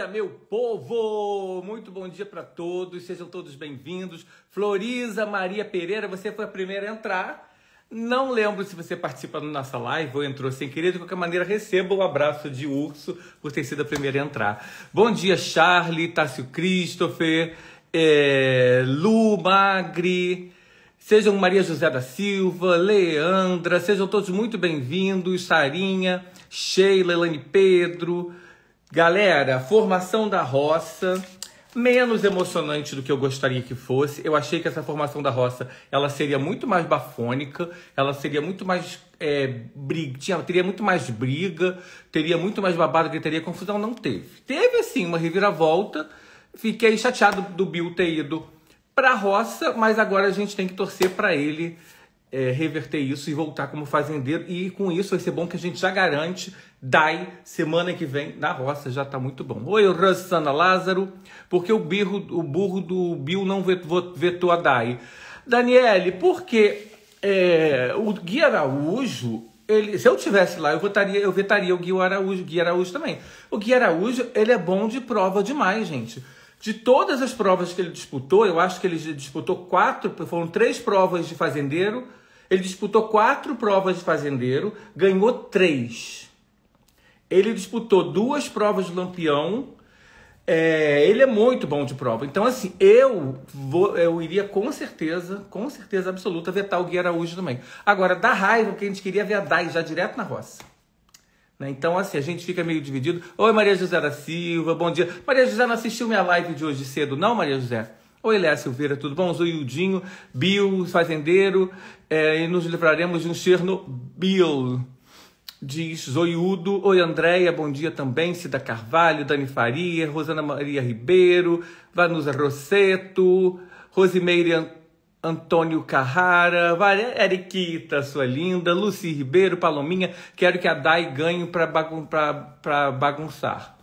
dia, meu povo! Muito bom dia para todos, sejam todos bem-vindos. Floriza Maria Pereira, você foi a primeira a entrar. Não lembro se você participa da nossa live ou entrou sem querer, de qualquer maneira, receba o um abraço de urso por ter sido a primeira a entrar. Bom dia, Charlie, Tássio Christopher, é, Lu Magri, sejam Maria José da Silva, Leandra, sejam todos muito bem-vindos, Sarinha, Sheila, Elane Pedro. Galera, formação da roça menos emocionante do que eu gostaria que fosse. Eu achei que essa formação da roça ela seria muito mais bafônica, ela seria muito mais é, briga, tinha, teria muito mais briga, teria muito mais babado, teria confusão. Não teve. Teve assim uma reviravolta. Fiquei chateado do Bill ter ido para a roça, mas agora a gente tem que torcer para ele é, reverter isso e voltar como fazendeiro. E com isso vai ser bom que a gente já garante DAI semana que vem na roça, já tá muito bom. Oi, Rosana Lázaro, porque o, birro, o burro do Bill não vetou, vetou a DAI? Daniele, porque é, o Gui Araújo, ele, se eu tivesse lá, eu, votaria, eu vetaria o Gui Araújo, Gui Araújo também. O Gui Araújo, ele é bom de prova demais, gente. De todas as provas que ele disputou, eu acho que ele disputou quatro, foram três provas de fazendeiro, ele disputou quatro provas de fazendeiro, ganhou três. Ele disputou duas provas de lampião. É, ele é muito bom de prova. Então, assim, eu vou, eu iria com certeza, com certeza absoluta, vetar o Gui Araújo também. Agora, dá raiva, que a gente queria ver a Dai já direto na roça. Né? Então, assim, a gente fica meio dividido. Oi, Maria José da Silva, bom dia. Maria José não assistiu minha live de hoje cedo, não, Maria José? Oi, Léa Silveira, tudo bom? Zoiudinho Bill, fazendeiro, é, e nos livraremos de um Chernobyl. Diz Zoiudo, oi Andréia, bom dia também, Cida Carvalho, Dani Faria, Rosana Maria Ribeiro, Vanusa Rosseto, Rosimeire Antônio Carrara, Eriquita, sua linda, Luci Ribeiro, Palominha, quero que a Dai ganhe para bagun pra, pra bagunçar.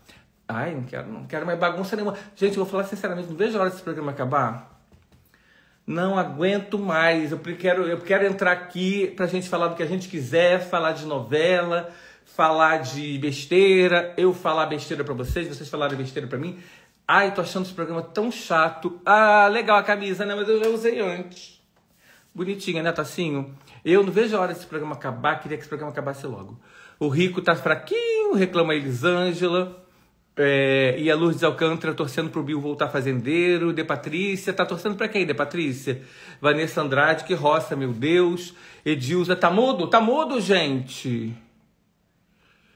Ai, não quero, não quero mais bagunça nenhuma. Gente, eu vou falar sinceramente, não vejo a hora desse programa acabar. Não aguento mais. Eu quero, eu quero entrar aqui pra gente falar do que a gente quiser, falar de novela, falar de besteira, eu falar besteira pra vocês, vocês falarem besteira pra mim. Ai, tô achando esse programa tão chato. Ah, legal a camisa, né? Mas eu já usei antes. Bonitinha, né, Tacinho? Eu não vejo a hora desse programa acabar, queria que esse programa acabasse logo. O Rico tá fraquinho, reclama a Elisângela. É, e a Lourdes Alcântara torcendo pro Bill voltar fazendeiro. De Patrícia, tá torcendo para quem, De Patrícia? Vanessa Andrade, que roça, meu Deus. Edilza, tá mudo? Tá mudo, gente?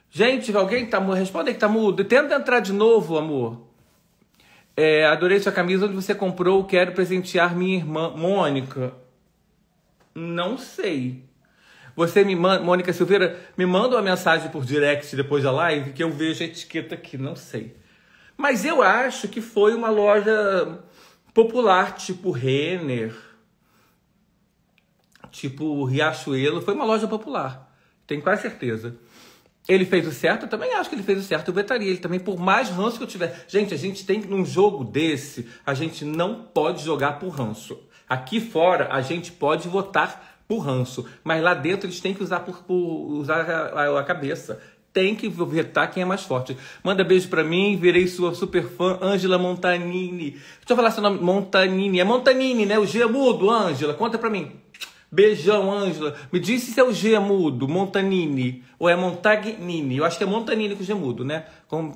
Gente, alguém tá mudo? Responde aí que tá mudo. Tenta entrar de novo, amor. É, adorei sua camisa onde você comprou. Quero presentear minha irmã Mônica. Não sei. Você me manda, Mônica Silveira, me manda uma mensagem por direct depois da live que eu vejo a etiqueta aqui, não sei. Mas eu acho que foi uma loja popular, tipo Renner, tipo Riachuelo, foi uma loja popular. Tenho quase certeza. Ele fez o certo? Eu também acho que ele fez o certo. Eu vetaria ele também, por mais ranço que eu tiver. Gente, a gente tem, num jogo desse, a gente não pode jogar por ranço. Aqui fora, a gente pode votar por ranço. Mas lá dentro eles têm que usar, por, por usar a, a, cabeça. Tem que vetar quem é mais forte. Manda beijo para mim, virei sua super fã, Ângela Montanini. Deixa eu falar seu nome, Montanini. É Montanini, né? O G é mudo, Ângela. Conta para mim. Beijão, Ângela. Me disse se é o G é mudo, Montanini, ou é Montagnini. Eu acho que é Montanini com o G mudo, né?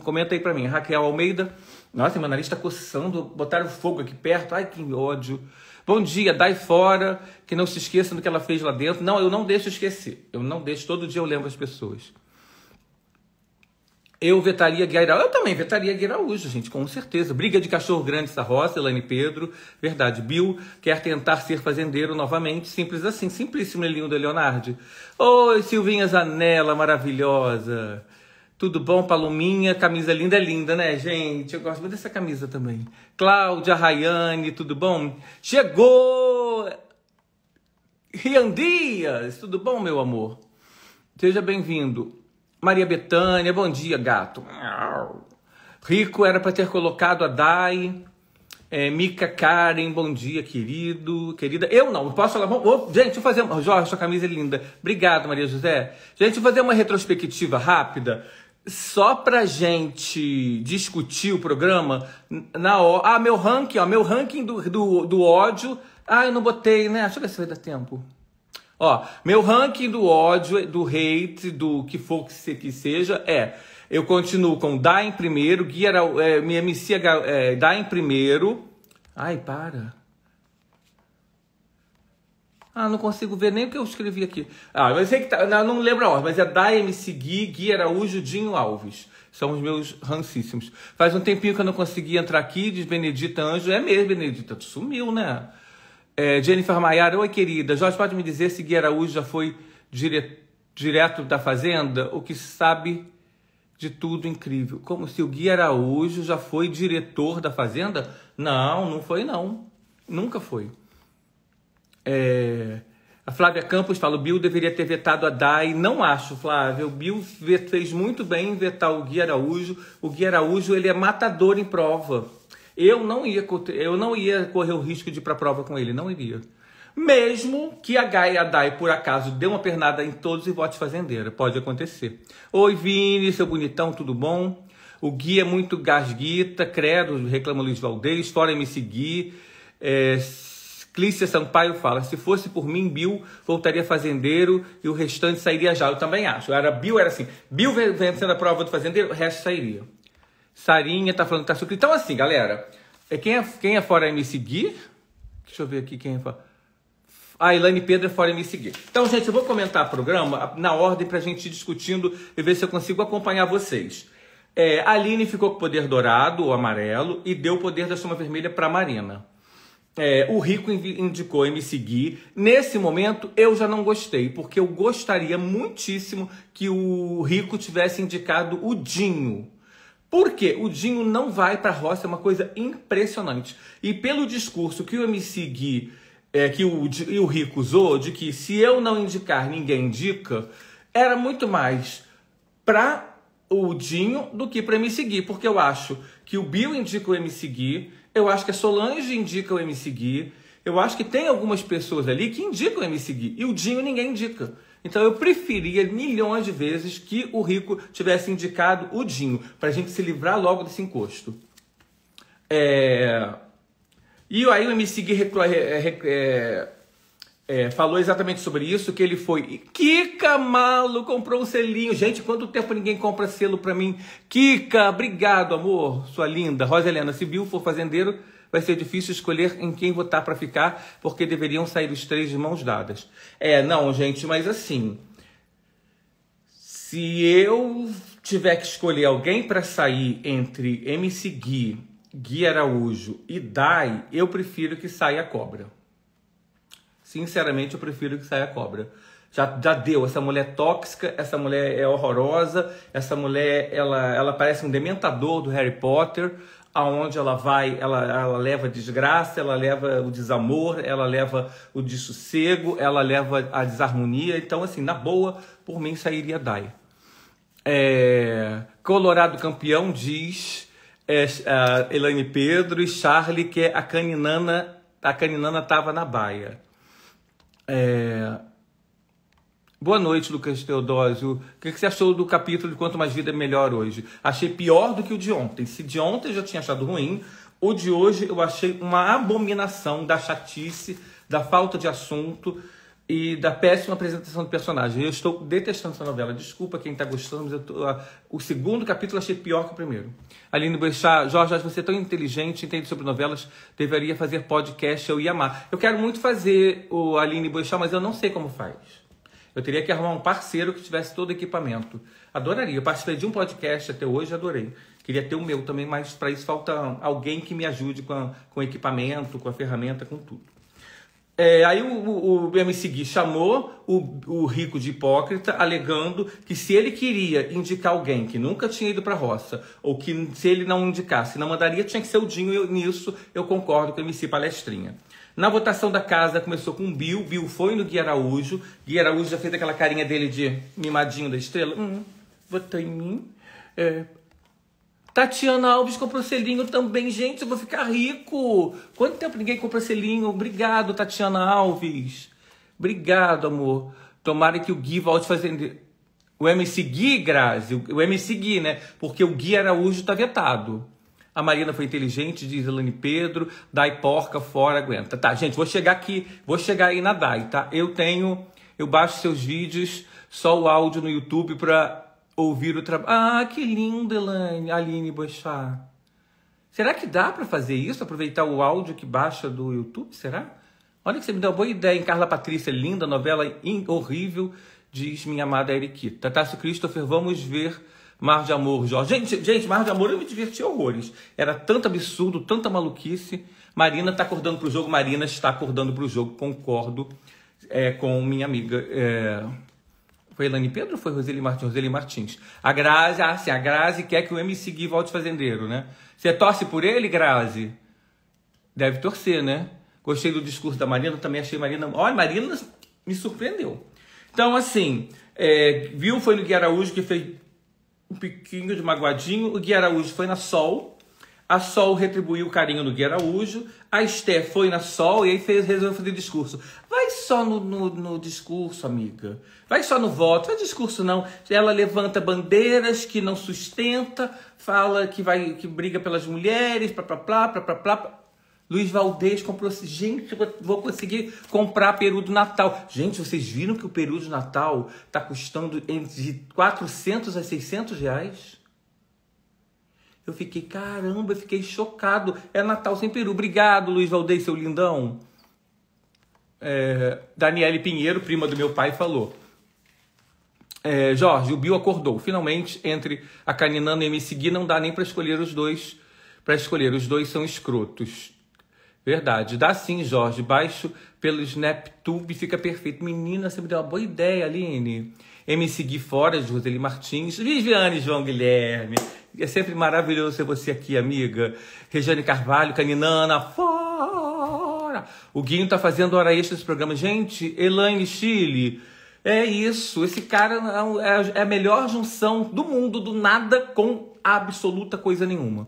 Comenta aí pra mim. Raquel Almeida. Nossa, meu nariz tá coçando. Botaram fogo aqui perto. Ai, que ódio. Bom dia, dai fora, que não se esqueçam do que ela fez lá dentro. Não, eu não deixo esquecer. Eu não deixo, todo dia eu lembro as pessoas. Eu vetaria Gui Araújo. Eu também vetaria Gui Araújo, gente, com certeza. Briga de cachorro grande, roça, Elaine Pedro. Verdade. Bill quer tentar ser fazendeiro novamente. Simples assim. Simplíssimo, Elinho da Leonardo. Oi, Silvinha Zanella, maravilhosa. Tudo bom, Paluminha? Camisa linda, é linda, né, gente? Eu gosto muito dessa camisa também. Cláudia, Rayane, tudo bom? Chegou! Rian Dias, tudo bom, meu amor? Seja bem-vindo. Maria Betânia, bom dia, gato. Rico era para ter colocado a Dai. É, Mica Karen, bom dia, querido, querida. Eu não, posso falar. Bom, gente, deixa eu fazer. Jorge, sua camisa é linda. Obrigado, Maria José. Gente, deixa eu fazer uma retrospectiva rápida só pra gente discutir o programa na hora. Ah, meu ranking, ó, meu ranking do, do, do ódio. Ah, eu não botei, né? Deixa eu ver se vai dar tempo. Ó, meu ranking do ódio, do hate, do que for que, que seja, é. Eu continuo com Dá em primeiro, Guia, é, MC, é, Dá em primeiro. Ai, para. Ah, não consigo ver nem o que eu escrevi aqui. Ah, mas sei é que tá, não, não lembro a ordem, mas é da MC Gui, Gui Araújo, Dinho Alves. São os meus rancíssimos. Faz um tempinho que eu não consegui entrar aqui, diz Benedita Anjo. É mesmo, Benedita, tu sumiu, né? É, Jennifer Maiara, oi querida. Jorge, pode me dizer se Gui Araújo já foi dire... direto da Fazenda? O que sabe de tudo incrível. Como se o Gui Araújo já foi diretor da Fazenda? Não, não foi não. Nunca foi. É, a Flávia Campos fala: o Bill deveria ter vetado a DAI. Não acho, Flávia. O Bill fez muito bem em vetar o Gui Araújo. O Gui Araújo ele é matador em prova. Eu não ia, eu não ia correr o risco de ir para a prova com ele, não iria. Mesmo que a Gaia Dai, por acaso, dê uma pernada em todos e vote fazendeira. Pode acontecer. Oi, Vini, seu bonitão, tudo bom? O Gui é muito gasguita, credo, reclama Luiz Valdez, fora me seguir. É, Clícia Sampaio fala: se fosse por mim, Bill voltaria fazendeiro e o restante sairia já. Eu também acho. Era Bill era assim: Bill vencendo a prova do fazendeiro, o resto sairia. Sarinha tá falando que tá sucrilho. Então, assim, galera, é, quem é, quem é fora me seguir? Deixa eu ver aqui quem é fora. A Elaine Pedro é fora me seguir. Então, gente, eu vou comentar o programa na ordem pra gente ir discutindo e ver se eu consigo acompanhar vocês. É, a Aline ficou com o poder dourado, ou amarelo, e deu o poder da chama vermelha pra Marina é, o Rico indicou me seguir Nesse momento, eu já não gostei, porque eu gostaria muitíssimo que o Rico tivesse indicado o Dinho. Porque o Dinho não vai para a roça, é uma coisa impressionante. E pelo discurso que o MC Gui, é, que o, e o Rico usou, de que se eu não indicar, ninguém indica, era muito mais para o Dinho do que para me seguir, porque eu acho que o Bill indica o MC Gui, eu acho que a Solange indica o MC Gui. Eu acho que tem algumas pessoas ali que indicam o MC Gui. E o Dinho ninguém indica. Então eu preferia milhões de vezes que o Rico tivesse indicado o Dinho, para a gente se livrar logo desse encosto. É... E aí o MC Gui recla... é... é é, falou exatamente sobre isso, que ele foi. Kika Malo comprou um selinho. Gente, quanto tempo ninguém compra selo pra mim? Kika, obrigado, amor, sua linda. Rosa Helena, se Bill for fazendeiro, vai ser difícil escolher em quem votar para ficar, porque deveriam sair os três de mãos dadas. É, não, gente, mas assim. Se eu tiver que escolher alguém para sair entre MC Gui, Gui Araújo e Dai, eu prefiro que saia a cobra. Sinceramente, eu prefiro que saia cobra. Já, já deu, essa mulher é tóxica, essa mulher é horrorosa, essa mulher ela, ela parece um dementador do Harry Potter, aonde ela vai, ela, ela leva desgraça, ela leva o desamor, ela leva o dessossego, ela leva a desarmonia. Então, assim, na boa, por mim sairia Dai. É... Colorado Campeão diz é, Elaine Pedro e Charlie que a caninana a caninana tava na baia. É... Boa noite, Lucas Teodósio. O que você achou do capítulo de Quanto Mais Vida Melhor hoje? Achei pior do que o de ontem. Se de ontem eu já tinha achado ruim, o de hoje eu achei uma abominação da chatice, da falta de assunto, e da péssima apresentação do personagem. Eu estou detestando essa novela. Desculpa quem está gostando, mas eu tô, uh, o segundo capítulo achei pior que o primeiro. Aline Boechat, Jorge, você é tão inteligente, entende sobre novelas, deveria fazer podcast, eu ia amar. Eu quero muito fazer o Aline Boechat, mas eu não sei como faz. Eu teria que arrumar um parceiro que tivesse todo o equipamento. Adoraria. Eu participei de um podcast até hoje, adorei. Queria ter o meu também, mas para isso falta alguém que me ajude com, a, com equipamento, com a ferramenta, com tudo. É, aí o, o, o MC Gui chamou o, o rico de hipócrita, alegando que se ele queria indicar alguém que nunca tinha ido para a roça, ou que se ele não indicasse, não mandaria, tinha que ser o Dinho, e nisso eu concordo com o MC Palestrinha. Na votação da casa começou com o Bill, Bill foi no Gui Araújo, Gui Araújo já fez aquela carinha dele de mimadinho da estrela, hum, votou em mim, é, Tatiana Alves comprou selinho também. Gente, eu vou ficar rico. Quanto tempo ninguém comprou selinho? Obrigado, Tatiana Alves. Obrigado, amor. Tomara que o Gui volte fazendo... O MC Gui, Grazi, o MC Gui, né? Porque o Gui Araújo tá vetado. A Marina foi inteligente, diz Elane Pedro. Dai porca fora, aguenta. Tá, gente, vou chegar aqui, vou chegar aí na Dai, tá? Eu tenho, eu baixo seus vídeos, só o áudio no YouTube pra ouvir o trabalho. Ah, que lindo, Elaine, Aline Boixá. Será que dá para fazer isso? Aproveitar o áudio que baixa do YouTube? Será? Olha que você me deu uma boa ideia, em Carla Patrícia, linda novela in, horrível, diz minha amada Eriquita. Tassi Christopher, vamos ver Mar de Amor, Jorge. Gente, gente, Mar de Amor eu me diverti horrores. Era tanto absurdo, tanta maluquice. Marina está acordando para o jogo, Marina está acordando para o jogo, concordo é, com minha amiga. É... Foi Elane Pedro ou foi Roseli Martins? Roseli Martins. A Grazi, ah, sim, a Grazi quer que o MC Gui volte fazendeiro, né? Você torce por ele, Grazi? Deve torcer, né? Gostei do discurso da Marina, também achei Marina. Olha, Marina me surpreendeu. Então, assim, é, viu? Foi no Gui Araújo que fez um piquinho de magoadinho. O Gui Araújo foi na Sol, a Sol retribuiu o carinho no Gui Araújo. A Esté foi na Sol e aí fez, resolveu fazer discurso. Vai só no, no, no, discurso, amiga. Vai só no voto. Não é discurso, não. Ela levanta bandeiras que não sustenta, fala que vai que briga pelas mulheres, plá, plá, plá, plá, plá, plá. Luiz Valdez comprou assim, gente, vou conseguir comprar peru do Natal. Gente, vocês viram que o peru do Natal tá custando entre 400 a 600 reais? Eu fiquei, caramba, eu fiquei chocado. É Natal sem peru. Obrigado, Luiz Valdez, seu lindão. É, Daniele Pinheiro, prima do meu pai, falou. É, Jorge, o Bill acordou. Finalmente, entre a Caninana e a seguir, não dá nem para escolher os dois. Para escolher, os dois são escrotos. Verdade. Dá sim, Jorge. Baixo pelo SnapTube fica perfeito. Menina, você me deu uma boa ideia, Aline. MC Gui fora, Roseli Martins, Viviane João Guilherme. É sempre maravilhoso ter você aqui, amiga. Regiane Carvalho, Caninana, fora! O Guinho tá fazendo hora extra nesse programa. Gente, Elaine Chile, é isso. Esse cara é, é, é a melhor junção do mundo, do nada com absoluta coisa nenhuma.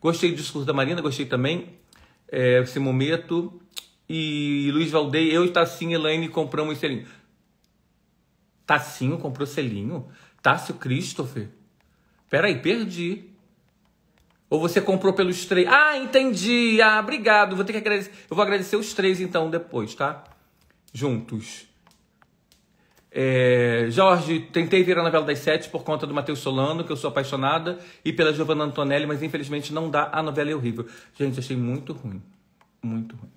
Gostei do discurso da Marina, gostei também. É, esse momento. E Luiz Valdei, eu e tá Tassinha Elaine compramos esse selinho. Tacinho comprou selinho? Tácio Christopher? Peraí, perdi. Ou você comprou pelos três? Ah, entendi. Ah, obrigado. Vou ter que agradecer. Eu vou agradecer os três então depois, tá? Juntos. É, Jorge, tentei ver a novela das sete por conta do Matheus Solano, que eu sou apaixonada, e pela Giovanna Antonelli, mas infelizmente não dá. A novela é horrível. Gente, achei muito ruim. Muito ruim.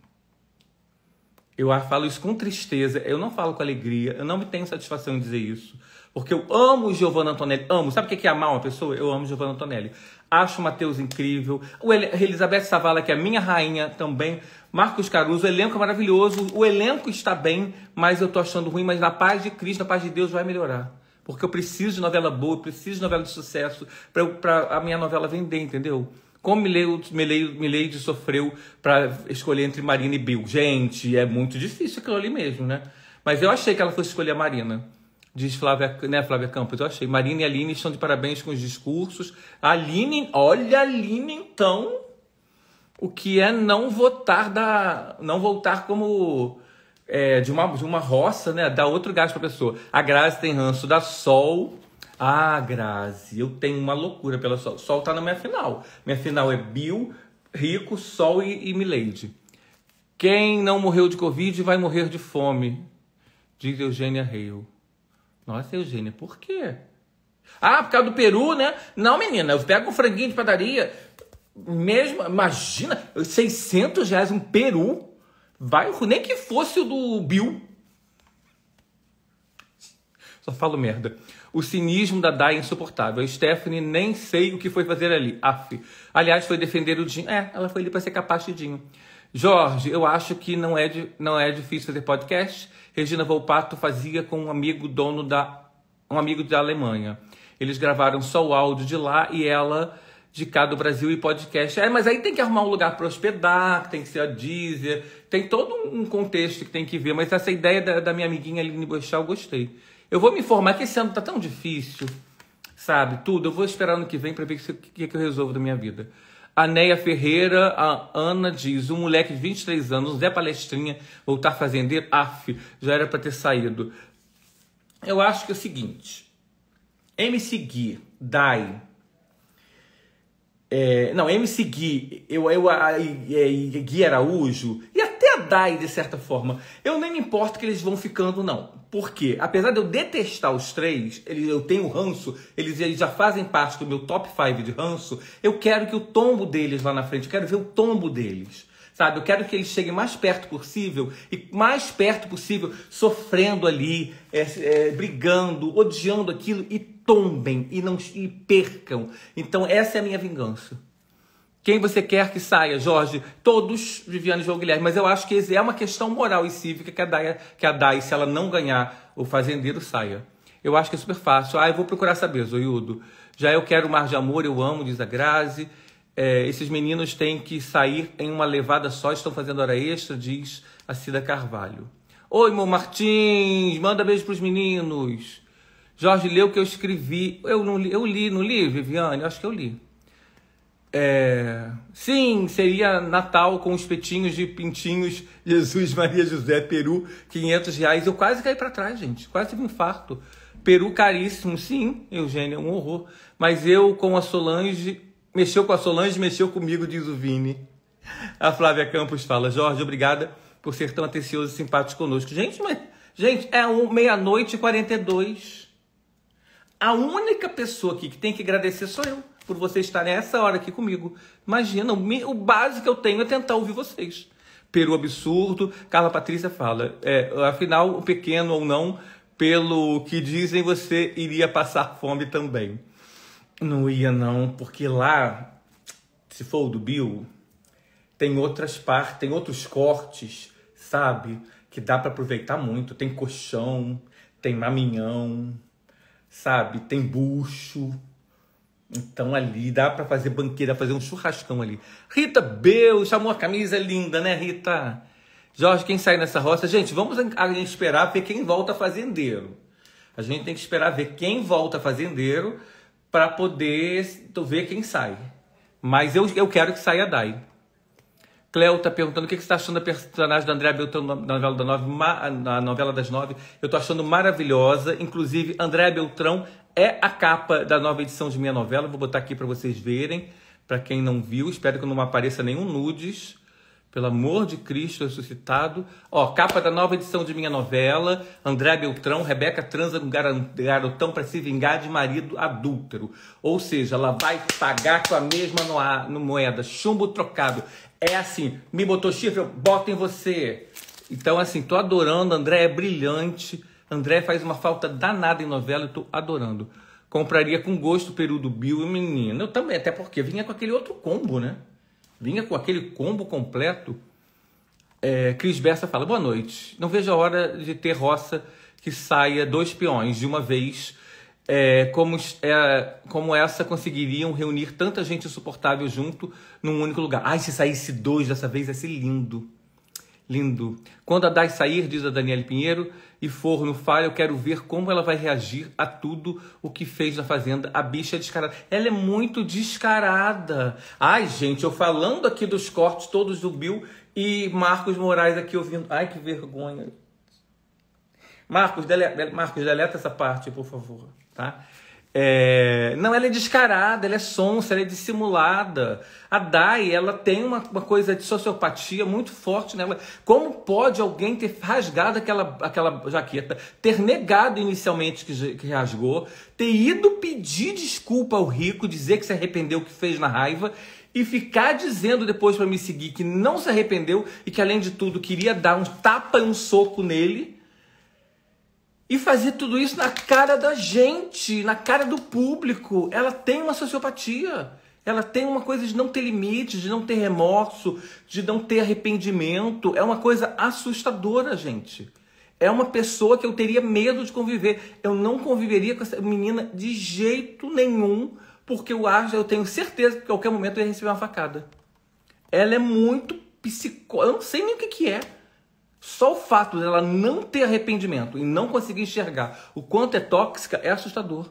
Eu falo isso com tristeza, eu não falo com alegria, eu não me tenho satisfação em dizer isso. Porque eu amo Giovanna Antonelli, amo. Sabe o que é amar uma pessoa? Eu amo Giovanna Antonelli. Acho o Matheus incrível. O El Elizabeth Savala, que é a minha rainha também. Marcos Caruso, o elenco é maravilhoso. O elenco está bem, mas eu tô achando ruim. Mas na paz de Cristo, na paz de Deus, vai melhorar. Porque eu preciso de novela boa, preciso de novela de sucesso para a minha novela vender, entendeu? Como me Milei, de sofreu para escolher entre Marina e Bill. Gente, é muito difícil aquilo ali mesmo, né? Mas eu achei que ela fosse escolher a Marina. Diz Flávia, né, Flávia Campos, eu achei. Marina e Aline estão de parabéns com os discursos. Aline, olha a Aline então. O que é não votar da. não voltar como é, de, uma, de uma roça, né? Dar outro gás para pessoa. A Grazi tem ranço da Sol. Ah, Grazi, eu tenho uma loucura pela Sol. Sol tá na minha final. Minha final é Bill, Rico, Sol e, e Milady. Quem não morreu de Covid vai morrer de fome, diz Eugênia Reil. Nossa, Eugênia, por quê? Ah, por causa do Peru, né? Não, menina, eu pego um franguinho de padaria. Mesmo, imagina, 600 reais um Peru. Vai, nem que fosse o do Bill. Só falo merda. O cinismo da Dai é insuportável. A Stephanie nem sei o que foi fazer ali. Af. Aliás, foi defender o Dinho. É, ela foi ali para ser capaz de Dinho. Jorge, eu acho que não é, de, não é difícil fazer podcast. Regina Volpato fazia com um amigo dono da um amigo da Alemanha. Eles gravaram só o áudio de lá e ela de cá do Brasil e podcast. É, mas aí tem que arrumar um lugar para hospedar, tem que ser a Deezer, tem todo um contexto que tem que ver. Mas essa ideia da, da minha amiguinha Aline Boixá eu gostei. Eu vou me informar que esse ano tá tão difícil, sabe? Tudo. Eu vou esperar ano que vem para ver o que, que, que eu resolvo da minha vida. A Neia Ferreira, a Ana diz, um moleque de 23 anos, Zé Palestrinha, voltar tá fazendeiro, af, já era para ter saído. Eu acho que é o seguinte, MC Gui, Dai, é, não, MC Gui, eu, eu, a, a, a, Gui Araújo, e Jedi, de certa forma. Eu nem me importo que eles vão ficando, não. Porque, apesar de eu detestar os três, eles, eu tenho ranço, eles, eles já fazem parte do meu top 5 de ranço, eu quero que o tombo deles lá na frente, eu quero ver o tombo deles sabe? Eu quero que eles cheguem mais perto possível e mais perto possível, sofrendo ali, é, é, brigando, odiando aquilo e tombem e não e percam. Então essa é a minha vingança. Quem você quer que saia, Jorge? Todos, Viviane e João Guilherme. Mas eu acho que é uma questão moral e cívica que a Dai, que a Dai se ela não ganhar o fazendeiro, saia. Eu acho que é super fácil. Ah, eu vou procurar saber, Zoiudo. Já eu quero o mar de amor, eu amo, diz a Grazi. É, esses meninos têm que sair em uma levada só, estão fazendo hora extra, diz a Cida Carvalho. Oi, meu Martins, manda beijo pros meninos. Jorge, leu o que eu escrevi. Eu, não li, eu li, não li, Viviane? Eu acho que eu li. É... Sim, seria Natal com espetinhos de pintinhos, Jesus, Maria, José, Peru, 500 reais. Eu quase caí para trás, gente, quase tive um infarto. Peru caríssimo, sim, Eugênio, é um horror. Mas eu com a Solange, mexeu com a Solange, mexeu comigo, diz o Vini. A Flávia Campos fala, Jorge, obrigada por ser tão atencioso e simpático conosco. Gente, mas, gente, é um, meia-noite e 42. A única pessoa aqui que tem que agradecer sou eu por você estar nessa hora aqui comigo. Imagina, o, básico que eu tenho é tentar ouvir vocês. Pelo absurdo, Carla Patrícia fala, é, afinal, pequeno ou não, pelo que dizem, você iria passar fome também. Não ia não, porque lá, se for o do Bill, tem outras partes, tem outros cortes, sabe? Que dá para aproveitar muito. Tem colchão, tem maminhão, sabe? Tem bucho. Então ali dá para fazer banqueira, fazer um churrascão ali. Rita Beu chamou a camisa linda, né, Rita? Jorge, quem sai nessa roça? Gente, vamos a gente esperar ver quem volta fazendeiro. A gente tem que esperar ver quem volta fazendeiro para poder ver quem sai. Mas eu, eu quero que saia a Dai. Cleo tá perguntando o que, que você tá achando da personagem da André Beltrão na novela, da nove, ma, na novela das nove. Eu tô achando maravilhosa. Inclusive, André Beltrão é a capa da nova edição de minha novela. Vou botar aqui para vocês verem. Para quem não viu, espero que não apareça nenhum nudes. Pelo amor de Cristo ressuscitado. Ó, capa da nova edição de minha novela. André Beltrão, Rebeca transa com garotão para se vingar de marido adúltero. Ou seja, ela vai pagar com a mesma no, no moeda. Chumbo trocado. É assim, me botou chifre, eu boto em você. Então, assim, tô adorando. André é brilhante. André faz uma falta danada em novela, eu tô adorando. Compraria com gosto o peru do Bill e o menino. Eu também, até porque vinha com aquele outro combo, né? Vinha com aquele combo completo. É, Cris Bessa fala: boa noite. Não vejo a hora de ter roça que saia dois peões de uma vez. É, como, é, como essa conseguiriam reunir tanta gente insuportável junto num único lugar. Ai, se saísse dois dessa vez, ia ser lindo lindo. Quando a Dai sair, diz a Daniele Pinheiro, e for no falha, eu quero ver como ela vai reagir a tudo o que fez na Fazenda. A bicha é descarada. Ela é muito descarada. Ai, gente, eu falando aqui dos cortes todos do Bill e Marcos Moraes aqui ouvindo. Ai, que vergonha. Marcos, dele... Marcos deleta essa parte, por favor, tá? É... Não, ela é descarada, ela é sonsa, ela é dissimulada. A Dai, ela tem uma, uma coisa de sociopatia muito forte nela. Como pode alguém ter rasgado aquela, aquela jaqueta, ter negado inicialmente que, que rasgou, ter ido pedir desculpa ao rico, dizer que se arrependeu, que fez na raiva, e ficar dizendo depois para me seguir que não se arrependeu e que além de tudo queria dar um tapa e um soco nele e fazer tudo isso na cara da gente, na cara do público. Ela tem uma sociopatia. Ela tem uma coisa de não ter limites, de não ter remorso, de não ter arrependimento. É uma coisa assustadora, gente. É uma pessoa que eu teria medo de conviver. Eu não conviveria com essa menina de jeito nenhum, porque eu acho, eu tenho certeza que a qualquer momento eu ia receber uma facada. Ela é muito psicó. Eu não sei nem o que, que é. Só o fato dela não ter arrependimento e não conseguir enxergar o quanto é tóxica é assustador.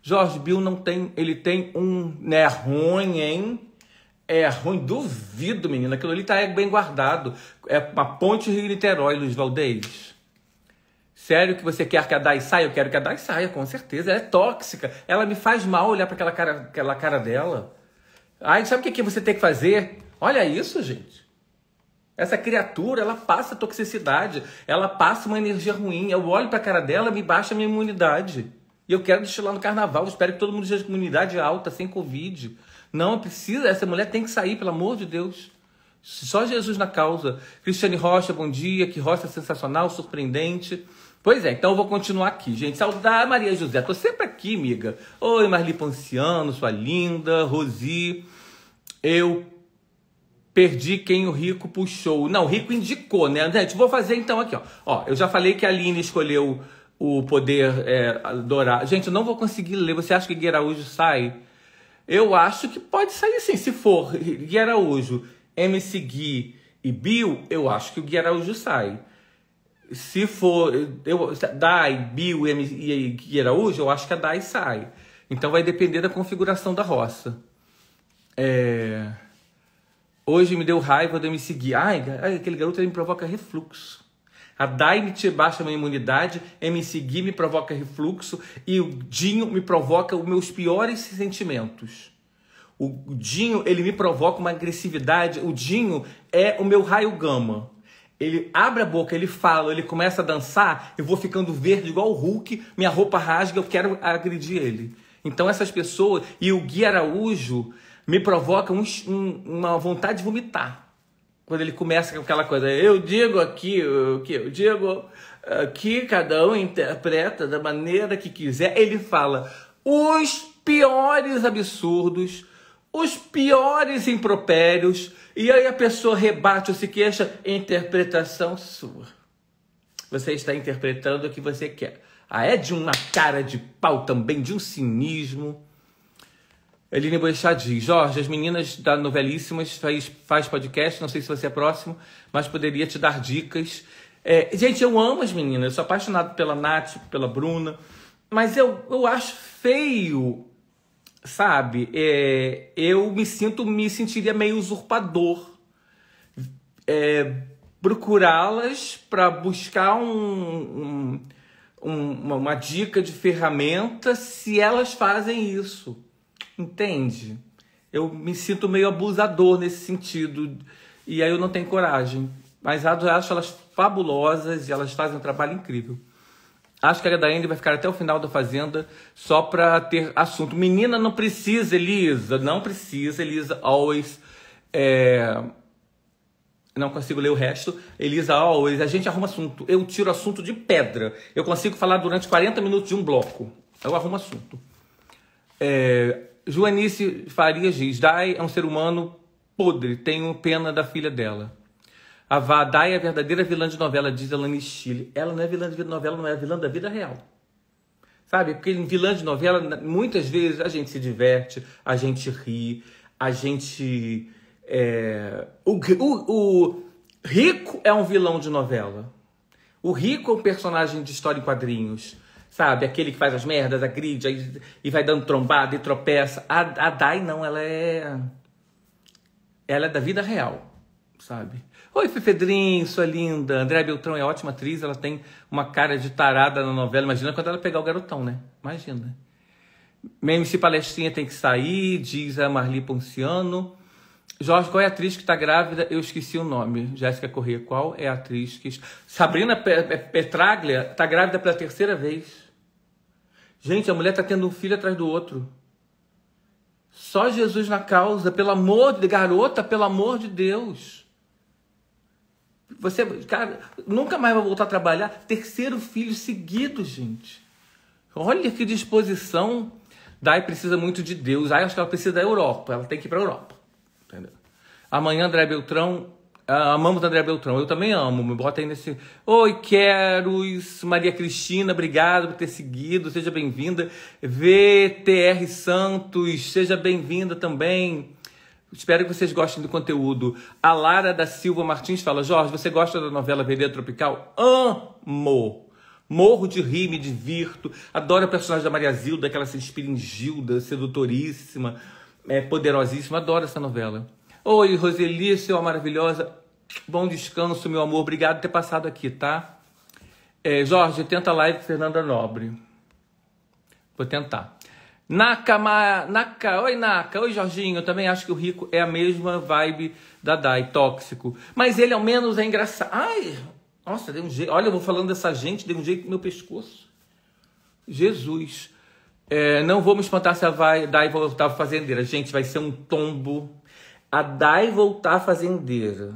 Jorge Bill não tem, ele tem um, né, é ruim, hein? É ruim, duvido, menina. Aquilo ali tá bem guardado. É uma ponte Rio-Niterói, Luiz Valdez. Sério que você quer que a Dai saia? Eu quero que a Dai saia, com certeza. Ela é tóxica. Ela me faz mal olhar para aquela cara, aquela cara dela. Aí sabe o que, que você tem que fazer? Olha isso, gente. Essa criatura, ela passa toxicidade, ela passa uma energia ruim. Eu olho para a cara dela, me baixa a minha imunidade. E eu quero destilar no carnaval, espero que todo mundo seja com imunidade alta, sem Covid. Não, precisa, essa mulher tem que sair, pelo amor de Deus. Só Jesus na causa. Cristiane Rocha, bom dia. Que rocha sensacional, surpreendente. Pois é, então eu vou continuar aqui, gente. Saudar Maria José. Tô sempre aqui, amiga. Oi, Marli Panciano, sua linda. Rosi. Eu, Perdi quem o rico puxou. Não, o rico indicou, né? Gente, vou fazer então aqui, ó. Ó, eu já falei que a Aline escolheu o poder é, dourado. Gente, eu não vou conseguir ler. Você acha que Gui Araújo sai? Eu acho que pode sair sim. Se for Gui Araújo, MC Gui e Bill, eu acho que o Gui Araújo sai. Se for eu, Dai, Bill e Gui Araújo, eu acho que a Dai sai. Então vai depender da configuração da roça. É... Hoje me deu raiva de eu me seguir. Ai, aquele garoto ele me provoca refluxo. A Daime te baixa a minha imunidade, MCG me provoca refluxo e o Dinho me provoca os meus piores sentimentos. O Dinho, ele me provoca uma agressividade. O Dinho é o meu raio gama. Ele abre a boca, ele fala, ele começa a dançar, eu vou ficando verde igual o Hulk, minha roupa rasga, eu quero agredir ele. Então essas pessoas, e o Gui Araújo, me provoca um, um, uma vontade de vomitar. Quando ele começa com aquela coisa, eu digo aqui o que eu digo, que cada um interpreta da maneira que quiser. Ele fala os piores absurdos, os piores impropérios, e aí a pessoa rebate ou se queixa, interpretação sua. Você está interpretando o que você quer. Ah, é de uma cara de pau também, de um cinismo. Eline Boechat diz: Jorge, as meninas da Novelíssimas faz, faz podcast, não sei se você é próximo, mas poderia te dar dicas. É, gente, eu amo as meninas, eu sou apaixonado pela Nath, pela Bruna, mas eu, eu acho feio, sabe? É, eu me sinto, me sentiria meio usurpador. É, Procurá-las para buscar um, um, uma, uma dica de ferramenta se elas fazem isso. Entende? Eu me sinto meio abusador nesse sentido. E aí eu não tenho coragem. Mas acho elas fabulosas e elas fazem um trabalho incrível. Acho que a da Andy vai ficar até o final da Fazenda só para ter assunto. Menina, não precisa, Elisa. Não precisa, Elisa. Always. É... Não consigo ler o resto. Elisa, always. A gente arruma assunto. Eu tiro assunto de pedra. Eu consigo falar durante 40 minutos de um bloco. Eu arrumo assunto. É... Joanice Farias diz: Dai é um ser humano podre, tenho pena da filha dela. A Vá, é a verdadeira vilã de novela, diz Elane Chile. Ela não é vilã de novela, não é vilã da vida real. Sabe? Porque vilã de novela, muitas vezes a gente se diverte, a gente ri, a gente. É... O, o, o rico é um vilão de novela. O rico é um personagem de história em quadrinhos. Sabe, aquele que faz as merdas, a grid, aí, e vai dando trombada e tropeça. A, a Dai não, ela é. Ela é da vida real, sabe? Oi, Fefedrin, sua linda. Andréa Beltrão é ótima atriz, ela tem uma cara de tarada na novela. Imagina quando ela pegar o garotão, né? Imagina. Meme se palestrinha tem que sair, diz a Marli Ponciano. Jorge, qual é a atriz que está grávida? Eu esqueci o nome. Jéssica Corrêa, qual é a atriz que. Sabrina Petraglia está grávida pela terceira vez. Gente, a mulher está tendo um filho atrás do outro. Só Jesus na causa, pelo amor de garota, pelo amor de Deus. Você, cara, nunca mais vai voltar a trabalhar. Terceiro filho seguido, gente. Olha que disposição. Dai precisa muito de Deus. Aí acho que ela precisa da Europa. Ela tem que ir para a Europa. Entendeu? Amanhã, André Beltrão, ah, amamos André Beltrão. Eu também amo. Me bota aí nesse. Oi, quero Maria Cristina, obrigado por ter seguido. Seja bem-vinda. VTR Santos, seja bem-vinda também. Espero que vocês gostem do conteúdo. A Lara da Silva Martins fala: Jorge, você gosta da novela Vereda Tropical? Amo! Morro de rir, me divirto. Adoro o personagem da Maria Zilda, que ela se inspira em Gilda, sedutoríssima, é, poderosíssima. Adoro essa novela. Oi, Roseli, seu maravilhosa. Bom descanso, meu amor. Obrigado por ter passado aqui, tá? É, Jorge, tenta live Fernanda Nobre. Vou tentar. Naka, ma... Naka, oi Naka, oi Jorginho, eu também acho que o Rico é a mesma vibe da Dai, tóxico. Mas ele ao menos é engraçado. Ai, nossa, deu um jeito. Olha, eu vou falando dessa gente, deu um jeito no meu pescoço. Jesus. É, não vou me espantar se a Dai voltar fazendeira. Gente, vai ser um tombo a Dai voltar fazendeira.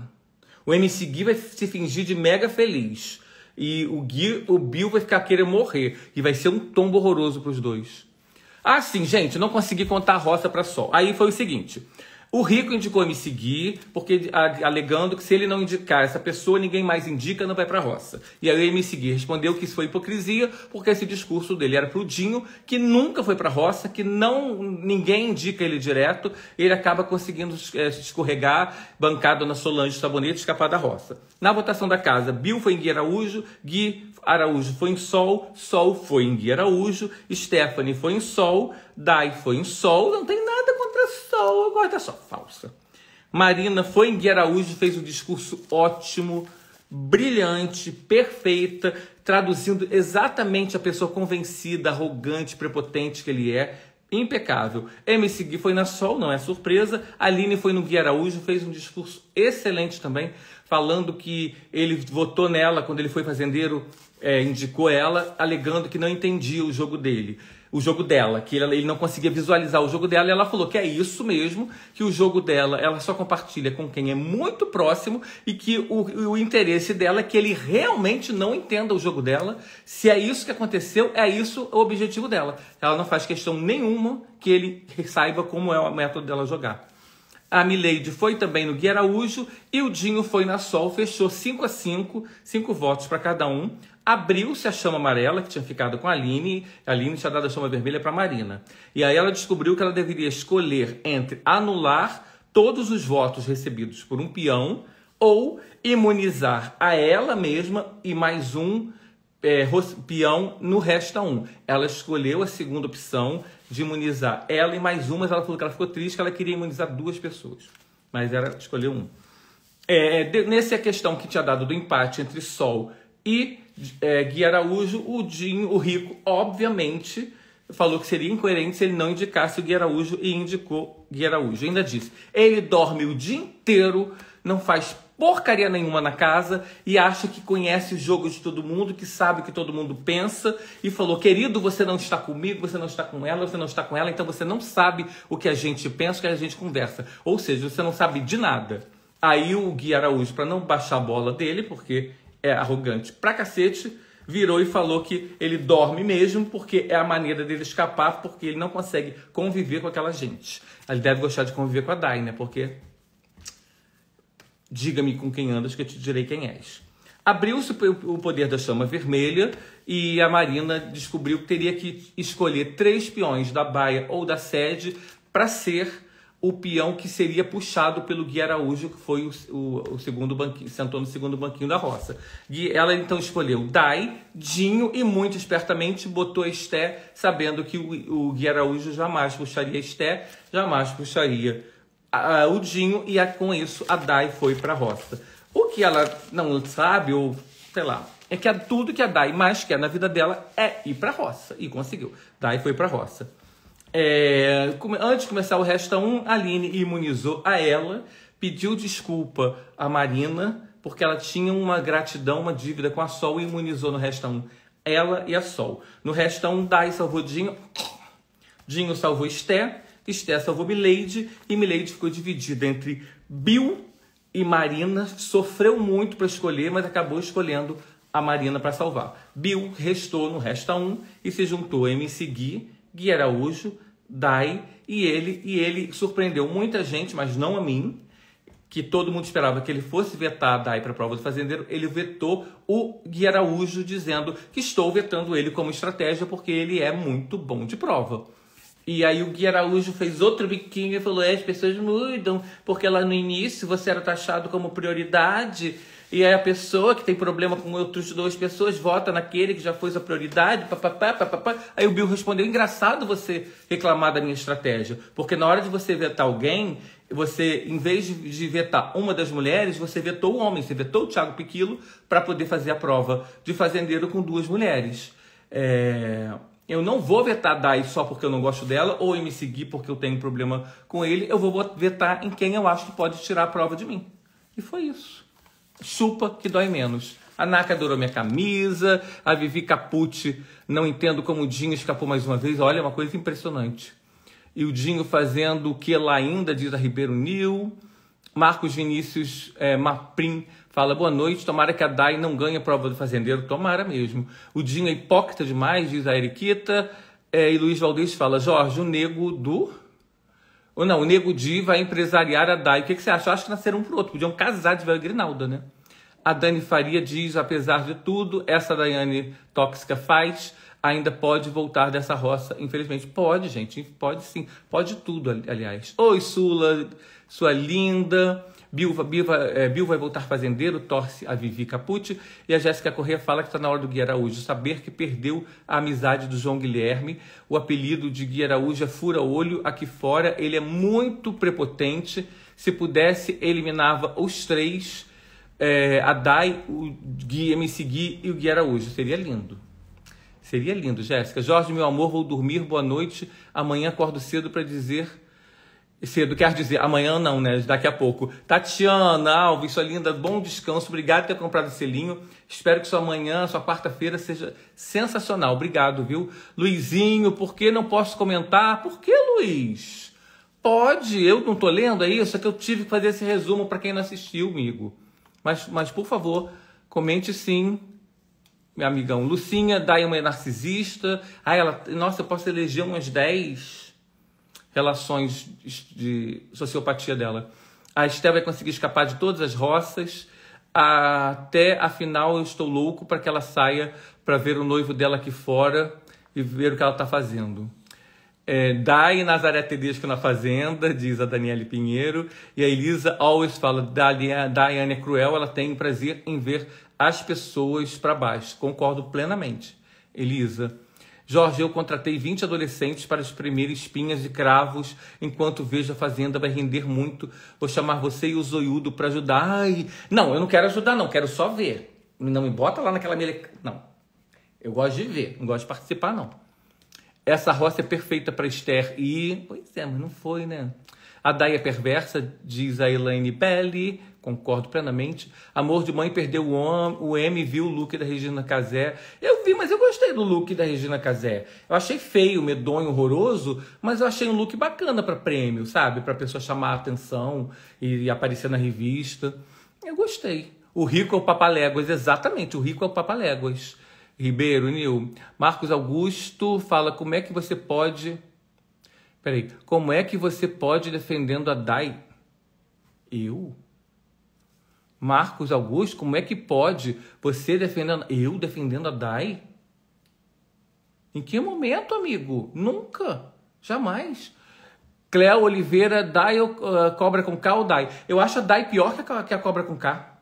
O MC Gui vai se fingir de mega feliz. E o, Gui, o Bill vai ficar querendo morrer. E vai ser um tombo horroroso pros dois. Ah, sim, gente, não consegui contar a roça pra sol. Aí foi o seguinte: o rico indicou me seguir, porque alegando que se ele não indicar essa pessoa, ninguém mais indica, não vai para a roça. E aí ele me seguir respondeu que isso foi hipocrisia, porque esse discurso dele era prudinho, que nunca foi para a roça, que não ninguém indica ele direto, ele acaba conseguindo é, escorregar, bancado na Solange Sabonete, escapar da roça. Na votação da casa, Bill foi em Gui Araújo, Gui Araújo foi em Sol, Sol foi em Gui Araújo, Stephanie foi em Sol, Dai foi em Sol, não tem nada contra Sol, eu gosto da é Sol, falsa. Marina foi em Guia Araújo, fez um discurso ótimo, brilhante, perfeita, traduzindo exatamente a pessoa convencida, arrogante, prepotente que ele é. Impecável. MC Gui foi na Sol, não é surpresa. Aline foi no Guia Araújo, fez um discurso excelente também, falando que ele votou nela quando ele foi fazendeiro, é, indicou ela, alegando que não entendia o jogo dele o jogo dela, que ele, ele não conseguia visualizar o jogo dela, e ela falou que é isso mesmo, que o jogo dela ela só compartilha com quem é muito próximo e que o, o interesse dela é que ele realmente não entenda o jogo dela. Se é isso que aconteceu, é isso o objetivo dela. Ela não faz questão nenhuma que ele saiba como é o método dela jogar. A Mileide foi também no Gui Araújo e o Dinho foi na Sol, fechou 5 a 5, 5 votos para cada um. Abriu-se a chama amarela que tinha ficado com a Aline, a Aline tinha dado a chama vermelha para Marina. E aí ela descobriu que ela deveria escolher entre anular todos os votos recebidos por um peão ou imunizar a ela mesma e mais um é, peão no resta um. Ela escolheu a segunda opção de imunizar ela e mais uma, mas ela falou que ela ficou triste, que ela queria imunizar duas pessoas, mas ela escolheu um. É, de, nessa é questão que tinha dado do empate entre Sol e é, Gui Araújo, o Dinho, o Rico, obviamente, falou que seria incoerente se ele não indicasse o Gui Araújo e indicou Gui Araújo. Ainda disse, ele dorme o dia inteiro, não faz porcaria nenhuma na casa e acha que conhece o jogo de todo mundo, que sabe o que todo mundo pensa e falou: querido, você não está comigo, você não está com ela, você não está com ela, então você não sabe o que a gente pensa, o que a gente conversa. Ou seja, você não sabe de nada. Aí o Gui Araújo, para não baixar a bola dele, porque é arrogante pra cacete, virou e falou que ele dorme mesmo porque é a maneira dele escapar, porque ele não consegue conviver com aquela gente. Ele deve gostar de conviver com a Dai, né? Porque diga-me com quem andas que eu te direi quem és. Abriu-se o poder da chama vermelha e a Marina descobriu que teria que escolher três peões da baia ou da sede para ser o peão que seria puxado pelo Gui Araújo, que foi o, o, o segundo banquinho, sentou no segundo banquinho da roça. E ela então escolheu Dai, Dinho e muito espertamente botou Esté, sabendo que o, o Gui Araújo jamais puxaria Esté, jamais puxaria a, a, o Dinho, e a, com isso a Dai foi para a roça. O que ela não sabe, ou sei lá, é que tudo que a Dai mais quer na vida dela é ir para a roça. E conseguiu. Dai foi para a roça. É, antes de começar o resto 1, a Aline imunizou a ela, pediu desculpa à Marina, porque ela tinha uma gratidão, uma dívida com a Sol e imunizou no resto 1 ela e a Sol. No resto 1, Dai salvou Dinho, Dinho salvou Esté, Esté salvou Milady e Milady ficou dividida entre Bill e Marina. Sofreu muito para escolher, mas acabou escolhendo a Marina para salvar. Bill restou no resto 1 e se juntou a MC Gui Gui Araújo, Dai e ele. E ele surpreendeu muita gente, mas não a mim, que todo mundo esperava que ele fosse vetar a Dai para a prova do fazendeiro. Ele vetou o Gui Araújo, dizendo que estou vetando ele como estratégia porque ele é muito bom de prova. E aí o Gui Araújo fez outro biquinho e falou: é, as pessoas mudam, porque lá no início você era taxado como prioridade e aí a pessoa que tem problema com outros duas pessoas vota naquele que já foi a prioridade, papapá, Aí o Bill respondeu: engraçado você reclamar da minha estratégia, porque na hora de você vetar alguém, você, em vez de vetar uma das mulheres, você vetou o homem, você vetou o Thiago Piquilo para poder fazer a prova de fazendeiro com duas mulheres. É... Eu não vou vetar a Dai só porque eu não gosto dela, ou em me seguir porque eu tenho problema com ele, eu vou vetar em quem eu acho que pode tirar a prova de mim. E foi isso chupa que dói menos. A Naka adorou minha camisa, a Vivi Capucci, não entendo como o Dinho escapou mais uma vez, olha, é uma coisa impressionante. E o Dinho fazendo o que lá ainda diz a Ribeiro Nil. Marcos Vinícius é, Maprim fala: boa noite, tomara que a Dai não ganhe a prova do fazendeiro, tomara mesmo. O Dinho é hipócrita demais, diz a Eriquita. É, e Luiz Valdez fala: Jorge, o nego do. Ou não, o Nego Di vai empresariar a Dai. O que, que você acha? Eu acho que nasceram um pro outro. Podiam casar de Vera Grinalda, né? A Dani Faria diz, apesar de tudo, essa Daiane tóxica faz, ainda pode voltar dessa roça, infelizmente. Pode, gente, pode sim. Pode tudo, aliás. Oi, Sula, sua linda. Bill, é, vai voltar fazendeiro, torce a Vivi Capucci. E a Jéssica Corrêa fala que está na hora do Gui Araújo saber que perdeu a amizade do João Guilherme. O apelido de Gui Araújo é fura-olho aqui fora. Ele é muito prepotente. Se pudesse, eliminava os três. É, a Dai, o Gui, MC Gui e o Gui Araújo. Seria lindo. Seria lindo, Jéssica. Jorge, meu amor, vou dormir. Boa noite. Amanhã acordo cedo para dizer cedo quer dizer amanhã não, né? Daqui a pouco. Tatiana Alves, sua linda, bom descanso. Obrigado por ter comprado o selinho. Espero que sua manhã, sua quarta-feira seja sensacional. Obrigado, viu? Luizinho, por que não posso comentar? Por que, Luiz? Pode, eu não tô lendo, é isso? É que eu tive que fazer esse resumo para quem não assistiu, amigo. Mas, mas, por favor, comente sim, meu amigão. Lucinha, daí uma é narcisista. Ah, ela, nossa, eu posso eleger umas 10 relações de sociopatia dela. A Estela vai conseguir escapar de todas as roças, até afinal eu estou louco para que ela saia para ver o noivo dela aqui fora e ver o que ela está fazendo. É, Dai Nazaré Tedesco na Fazenda, diz a Daniele Pinheiro. E a Elisa always fala: Daiane é cruel, ela tem prazer em ver as pessoas para baixo. Concordo plenamente. Elisa, Jorge, eu contratei 20 adolescentes para exprimir espinhas de cravos enquanto vejo a fazenda vai render muito. Vou chamar você e o Zoiudo para ajudar. Ai, não, eu não quero ajudar, não, quero só ver. Não me bota lá naquela mele... Não. Eu gosto de ver, não gosto de participar, não. Essa roça é perfeita para Esther e. Pois é, mas não foi, né? A Daia é perversa, diz a Elaine Belli concordo plenamente. Amor de Mãe perdeu o M, viu o look da Regina Casé. Eu vi, mas eu gostei do look da Regina Casé. Eu achei feio, medonho, horroroso, mas eu achei um look bacana para prêmio, sabe? Para pessoa chamar a atenção e, e aparecer na revista. Eu gostei. O rico é o papaléguas, exatamente. O rico é o papaléguas. Ribeiro, Nil. Marcos Augusto fala como é que você pode... Peraí, como é que você pode defendendo a Dai? Eu? Marcos Augusto, como é que pode você defendendo. Eu defendendo a Dai? Em que momento, amigo? Nunca. Jamais. Cléo Oliveira, Dai uh, cobra com K ou Dai? Eu acho a Dai pior que a, que a cobra com K.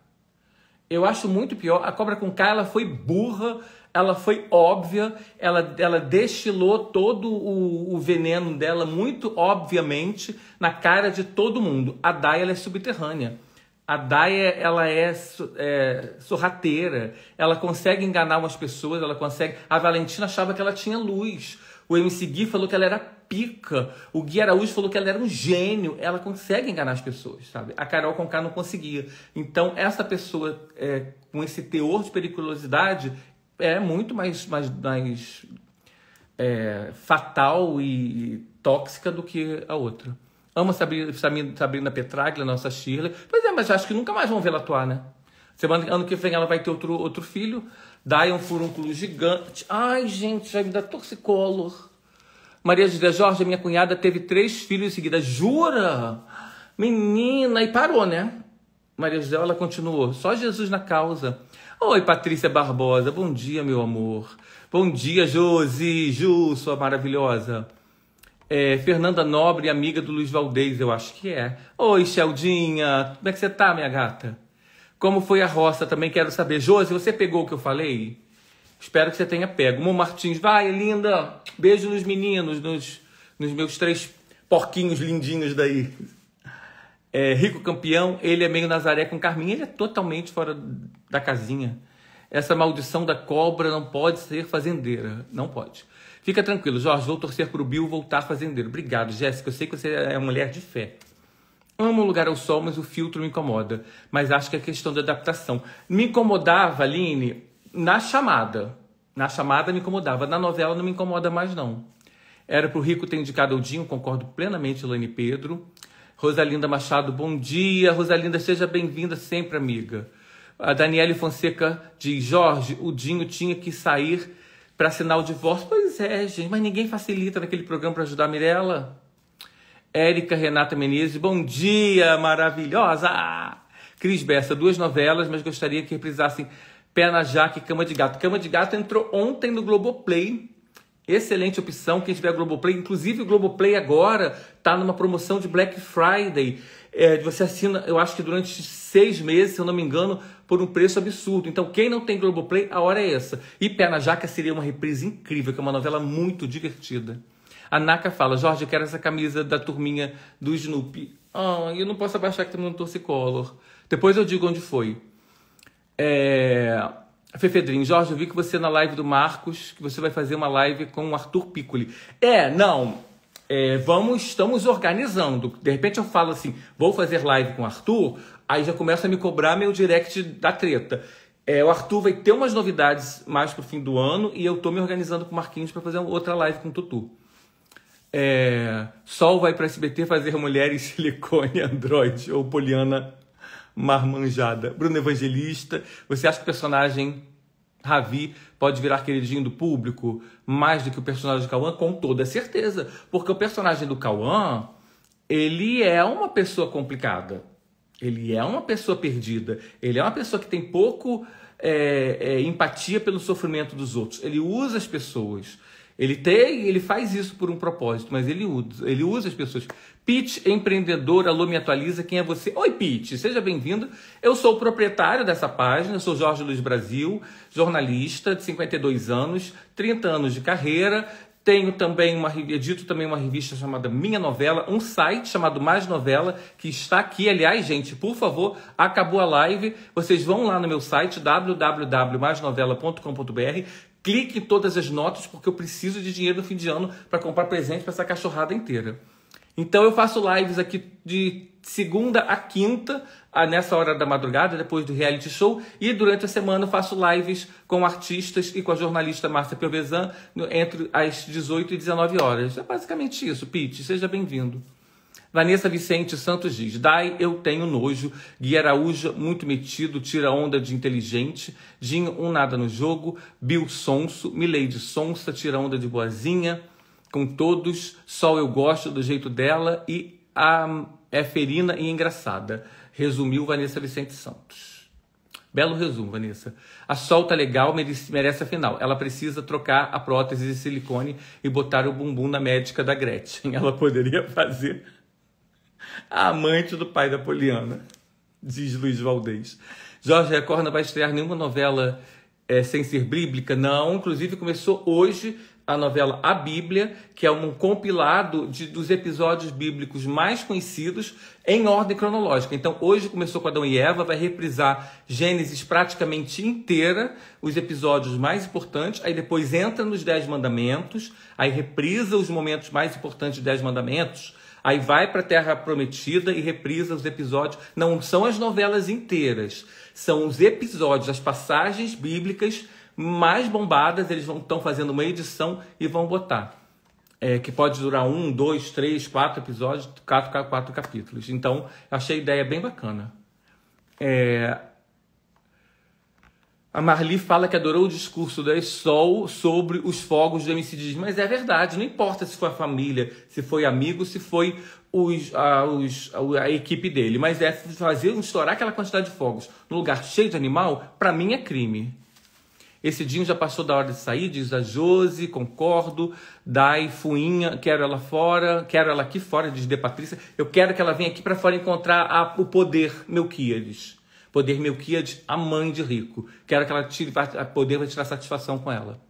Eu acho muito pior. A cobra com K ela foi burra, ela foi óbvia, ela, ela destilou todo o, o veneno dela muito obviamente na cara de todo mundo. A Dai ela é subterrânea. A Daya, ela é, é, sorrateira, ela consegue enganar umas pessoas, ela consegue... A Valentina achava que ela tinha luz. O MC Gui falou que ela era pica. O Gui Araújo falou que ela era um gênio. Ela consegue enganar as pessoas, sabe? A Carol Conká não conseguia. Então, essa pessoa é, com esse teor de periculosidade é muito mais, mais, mais é, fatal e tóxica do que a outra. Amo Sabrina, Sabrina Petraglia, nossa Shirley. Pois é, mas acho que nunca mais vão vê-la atuar, né? Semana, ano que vem ela vai ter outro, outro filho. Dai um furúnculo gigante. Ai, gente, já me dá torcicolor. Maria José Jorge, minha cunhada, teve três filhos em seguida. Jura? Menina, e parou, né? Maria José, ela continuou. Só Jesus na causa. Oi, Patrícia Barbosa. Bom dia, meu amor. Bom dia, Josi. Ju, sua maravilhosa. É, Fernanda Nobre, amiga do Luiz Valdez, eu acho que é. Oi, Sheldinha, como é que você tá, minha gata? Como foi a roça? Também quero saber. Josi, você pegou o que eu falei? Espero que você tenha pego. Mo Martins, vai, linda. Beijo nos meninos, nos, nos meus três porquinhos lindinhos daí. É, Rico campeão, ele é meio Nazaré com Carminha, ele é totalmente fora da casinha. Essa maldição da cobra não pode ser fazendeira, não pode. Fica tranquilo, Jorge, vou torcer para o Bill voltar fazendeiro. Obrigado, Jéssica. Eu sei que você é uma mulher de fé. Amo o lugar ao sol, mas o filtro me incomoda. Mas acho que é questão de adaptação. Me incomodava, Aline, na chamada. Na chamada me incomodava. Na novela não me incomoda mais, não. Era pro Rico ter indicado o Dinho, concordo plenamente, Elaine Pedro. Rosalinda Machado, bom dia. Rosalinda, seja bem-vinda sempre, amiga. A Daniele Fonseca diz: Jorge, o Dinho tinha que sair para assinar o divórcio. Pois é, gente, mas ninguém facilita naquele programa para ajudar a Mirella. Érica Renata Menezes, bom dia, maravilhosa! Cris Bessa, duas novelas, mas gostaria que reprisassem Pé na Jaca e Cama de Gato. Cama de Gato entrou ontem no Globoplay. Excelente opção, quem tiver Globoplay. Inclusive, o Globoplay agora está numa promoção de Black Friday. É, você assina, eu acho que durante seis meses, se eu não me engano, por um preço absurdo. Então, quem não tem Globoplay, a hora é essa. E Pé na Jaca seria uma reprise incrível, que é uma novela muito divertida. A Naka fala: Jorge, eu quero essa camisa da turminha do Snoopy. Ah, eu não posso abaixar que tem um torcicolor. Depois eu digo onde foi. É. Fefedrin, Jorge, eu vi que você na live do Marcos, que você vai fazer uma live com o Arthur Piccoli. É, não. É, vamos, estamos organizando. De repente eu falo assim, vou fazer live com o Arthur, Aí já começa a me cobrar meu direct da treta. É, o Arthur vai ter umas novidades mais pro fim do ano e eu tô me organizando com o Marquinhos para fazer outra live com o Tutu. É, Sol vai para SBT fazer mulheres silicone Android ou Poliana marmanjada. Bruno Evangelista, você acha que o personagem Ravi pode virar queridinho do público mais do que o personagem do Cauã? Com toda certeza, porque o personagem do Cauã, ele é uma pessoa complicada. Ele é uma pessoa perdida, ele é uma pessoa que tem pouco é, é, empatia pelo sofrimento dos outros. Ele usa as pessoas. Ele tem, ele faz isso por um propósito, mas ele usa, ele usa as pessoas. Pete, empreendedor, alô, me atualiza, quem é você? Oi, Pete, seja bem-vindo. Eu sou o proprietário dessa página, eu sou Jorge Luiz Brasil, jornalista de 52 anos, 30 anos de carreira, tenho também uma edito também uma revista chamada Minha Novela, um site chamado Mais Novela, que está aqui. Aliás, gente, por favor, acabou a live. Vocês vão lá no meu site www.maisnovela.com.br clique em todas as notas, porque eu preciso de dinheiro no fim de ano para comprar presente para essa cachorrada inteira. Então eu faço lives aqui de segunda a quinta, nessa hora da madrugada, depois do reality show, e durante a semana eu faço lives com artistas e com a jornalista Márcia Piovesan entre as 18 e 19 horas. É basicamente isso, Pete, seja bem-vindo. Vanessa Vicente Santos diz: Dai, eu tenho nojo. Gui Araújo, muito metido, tira onda de inteligente. Dinho, um nada no jogo. Bill Sonso, Milady Sonsa, tira onda de boazinha com todos, só eu gosto do jeito dela e a é ferina e engraçada, resumiu Vanessa Vicente Santos. Belo resumo, Vanessa. A Sol tá legal, merece, merece a final. Ela precisa trocar a prótese de silicone e botar o bumbum na médica da Gretchen. Ela poderia fazer a amante do pai da Poliana, diz Luiz Valdez. Jorge Record não vai estrear nenhuma novela é, sem ser bíblica? Não, inclusive começou hoje a novela A Bíblia, que é um compilado de, dos episódios bíblicos mais conhecidos em ordem cronológica. Então, hoje começou com Adão e Eva, vai reprisar Gênesis praticamente inteira, os episódios mais importantes, aí depois entra nos Dez Mandamentos, aí reprisa os momentos mais importantes dos Dez Mandamentos, aí vai para a Terra Prometida e reprisa os episódios. Não são as novelas inteiras, são os episódios, as passagens bíblicas mais bombadas, eles estão fazendo uma edição e vão botar. É, que pode durar um, dois, três, quatro episódios, quatro, quatro capítulos. Então, achei a ideia bem bacana. É... A Marli fala que adorou o discurso da Sol sobre os fogos do MCD, mas é verdade, não importa se foi a família, se foi amigo, se foi os, a, os, a, equipe dele, mas é fazer estourar aquela quantidade de fogos num lugar cheio de animal, para mim é crime. Esse Dinho já passou da hora de sair, diz a Jose, concordo. Dai, Fuinha, quero ela fora, quero ela aqui fora, diz De Patrícia. Eu quero que ela venha aqui para fora encontrar a, o poder Melquíades. Poder Melquíades, a mãe de rico. Quero que ela tire, a poder vai tirar satisfação com ela.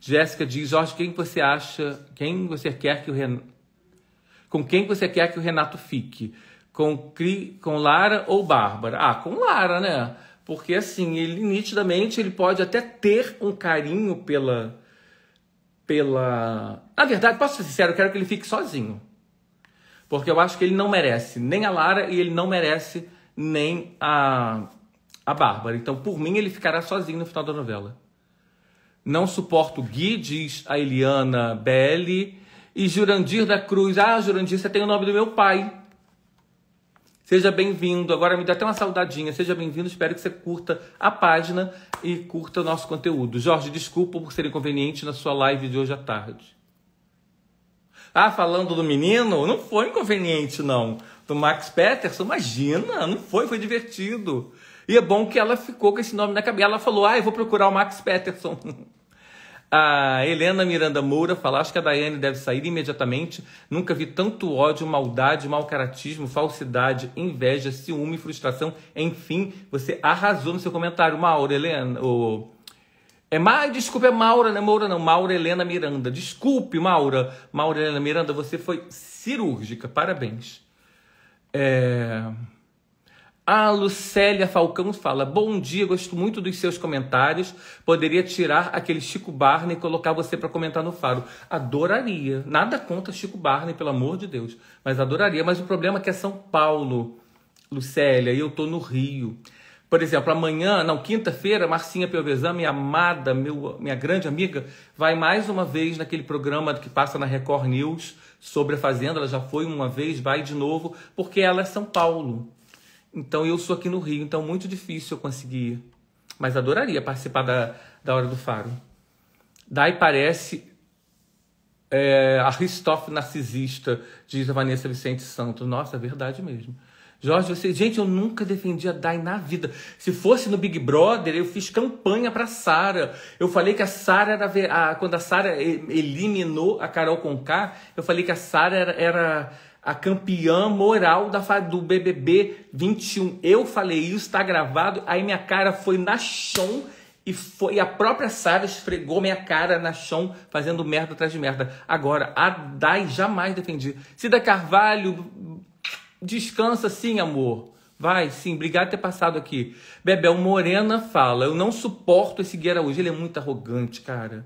Jéssica diz, Jorge, quem você acha, quem você quer que o Ren... com quem você quer que o Renato fique? Com, Cri... com Lara ou Bárbara? Ah, com Lara, né? Porque assim, ele nitidamente ele pode até ter um carinho pela pela. Na verdade, posso ser sincero, eu quero que ele fique sozinho. Porque eu acho que ele não merece nem a Lara e ele não merece nem a a Bárbara. Então, por mim, ele ficará sozinho no final da novela. Não suporto o Gui, diz a Eliana Belli. E Jurandir da Cruz. Ah, Jurandir, você tem o nome do meu pai. Seja bem-vindo. Agora me dá até uma saudadinha. Seja bem-vindo. Espero que você curta a página e curta o nosso conteúdo. Jorge, desculpa por ser inconveniente na sua live de hoje à tarde. Ah, falando do menino, não foi inconveniente, não. Do Max Peterson, imagina, não foi, foi divertido. E é bom que ela ficou com esse nome na cabeça. Ela falou, ah, eu vou procurar o Max Peterson. A Helena Miranda Moura fala: acho que a Daiane deve sair imediatamente. Nunca vi tanto ódio, maldade, mau caratismo, falsidade, inveja, ciúme, frustração. Enfim, você arrasou no seu comentário. Maura, Helena. Oh, é mais, desculpa, é Maura, é não, Maura Helena Miranda. Desculpe, Maura. Maura Helena Miranda, você foi cirúrgica. Parabéns. É. A Lucélia Falcão fala: Bom dia, gosto muito dos seus comentários. Poderia tirar aquele Chico Barney e colocar você para comentar no Faro. Adoraria. Nada contra Chico Barney, pelo amor de Deus. Mas adoraria. Mas o problema é que é São Paulo, Lucélia, e eu tô no Rio. Por exemplo, amanhã, não, quinta-feira, Marcinha Piovesan, minha amada, meu, minha grande amiga, vai mais uma vez naquele programa que passa na Record News sobre a Fazenda. Ela já foi uma vez, vai de novo, porque ela é São Paulo. Então eu sou aqui no Rio, então é muito difícil eu conseguir. Mas adoraria participar da, da Hora do Faro. Daí parece é, Aristófanes narcisista, diz a Vanessa Vicente Santos. Nossa, é verdade mesmo. Jorge, você. Gente, eu nunca defendi a Dai na vida. Se fosse no Big Brother, eu fiz campanha pra Sara. Eu falei que a Sara era. A, quando a Sara eliminou a Carol Conká, eu falei que a Sara era, era a campeã moral da do BBB 21. Eu falei isso, tá gravado. Aí minha cara foi na chão e foi a própria Sara esfregou minha cara na chão, fazendo merda atrás de merda. Agora, a Dai jamais defendi. Cida Carvalho, descansa sim, amor. Vai, sim, obrigado por ter passado aqui. Bebel Morena fala: Eu não suporto esse Guerra hoje, ele é muito arrogante, cara.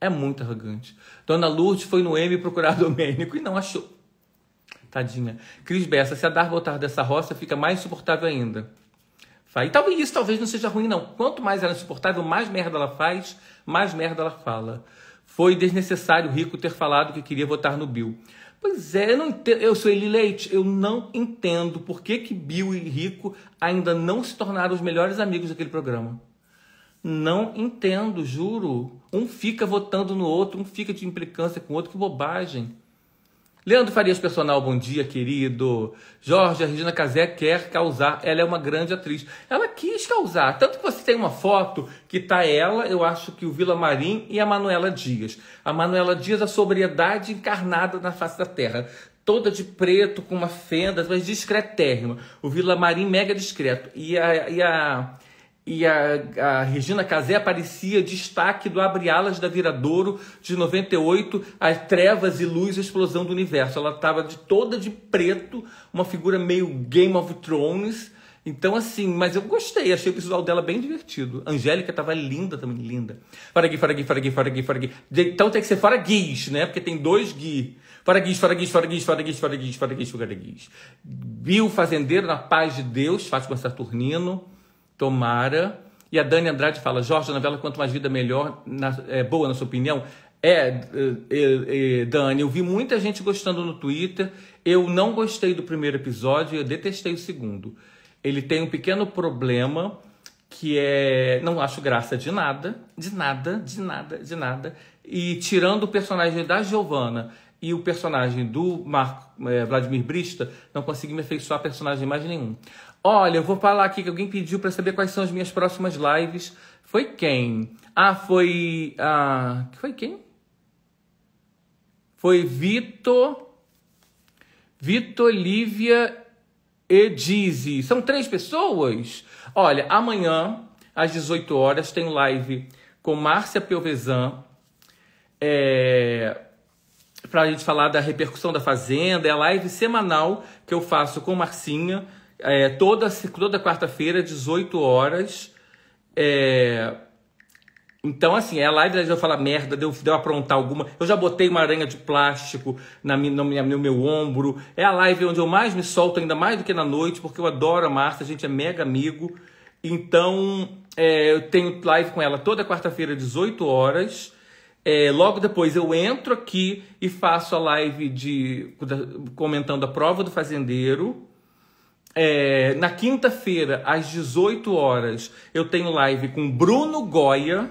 É muito arrogante. Dona Lourdes foi no M procurar Domênico e não achou. Tadinha. Cris Bessa, se a dar votar dessa roça, fica mais insuportável ainda. E talvez isso talvez não seja ruim, não. Quanto mais ela é insuportável, mais merda ela faz, mais merda ela fala. Foi desnecessário o Rico ter falado que queria votar no Bill. Pois é, eu não entendo. Eu sou Eli Leite, eu não entendo por que, que Bill e Rico ainda não se tornaram os melhores amigos daquele programa. Não entendo, juro. Um fica votando no outro, um fica de implicância com o outro, que bobagem. Leandro Farias Personal, bom dia, querido. Jorge, a Regina Casé quer causar. Ela é uma grande atriz. Ela quis causar. Tanto que você tem uma foto que tá ela, eu acho que o Vila Marim e a Manuela Dias. A Manuela Dias, a sobriedade encarnada na face da terra. Toda de preto, com uma fenda, mas discretérrima. O Vila Marim mega discreto. E a, e a e a, a, Regina Casé aparecia destaque do Abre Alas da Viradouro de 98, as trevas e luz, a explosão do universo. Ela estava de toda de preto, uma figura meio Game of Thrones. Então, assim, mas eu gostei, achei o visual dela bem divertido. Angélica tava linda também, linda. Fora Gui, fora Gui, fora Gui, fora Gui, fora Gui. Então tem que ser fora Guis, né? Porque tem dois Gui. Fora Guis, fora Guis, fora Guis, fora Guis, fora Guis, fora Guis, fora Guis. Bill Fazendeiro, na paz de Deus, Fátima Saturnino. Tomara. E a Dani Andrade fala: Jorge, a novela Quanto Mais Vida Melhor, na, é boa na sua opinião? É, é, é, Dani, eu vi muita gente gostando no Twitter. Eu não gostei do primeiro episódio, eu detestei o segundo. Ele tem um pequeno problema que é. Não acho graça de nada, de nada, de nada, de nada. E tirando o personagem da Giovanna e o personagem do Marco, é, Vladimir Brista, não consegui me afeiçoar a personagem mais nenhum. Olha, eu vou falar aqui que alguém pediu para saber quais são as minhas próximas lives. Foi quem? Ah, foi. Ah, foi quem? Foi Vitor. Vitor, Lívia e Dizzy. São três pessoas? Olha, amanhã, às 18 horas, tem live com Márcia Pelvezan. É, para a gente falar da repercussão da Fazenda. É a live semanal que eu faço com Marcinha é, toda toda quarta-feira, 18 horas. É... Então, assim, é lá de eu falar ah, merda, deu deu aprontar alguma. Eu já botei uma aranha de plástico na minha, no, no meu ombro. É a live onde eu mais me solto, ainda mais do que na noite, porque eu adoro a Marta, a gente é mega amigo. Então, é, eu tenho live com ela toda quarta-feira, 18 horas. É, logo depois eu entro aqui e faço a live de comentando a prova do fazendeiro. É, na quinta-feira, às 18 horas, eu tenho live com Bruno Goya,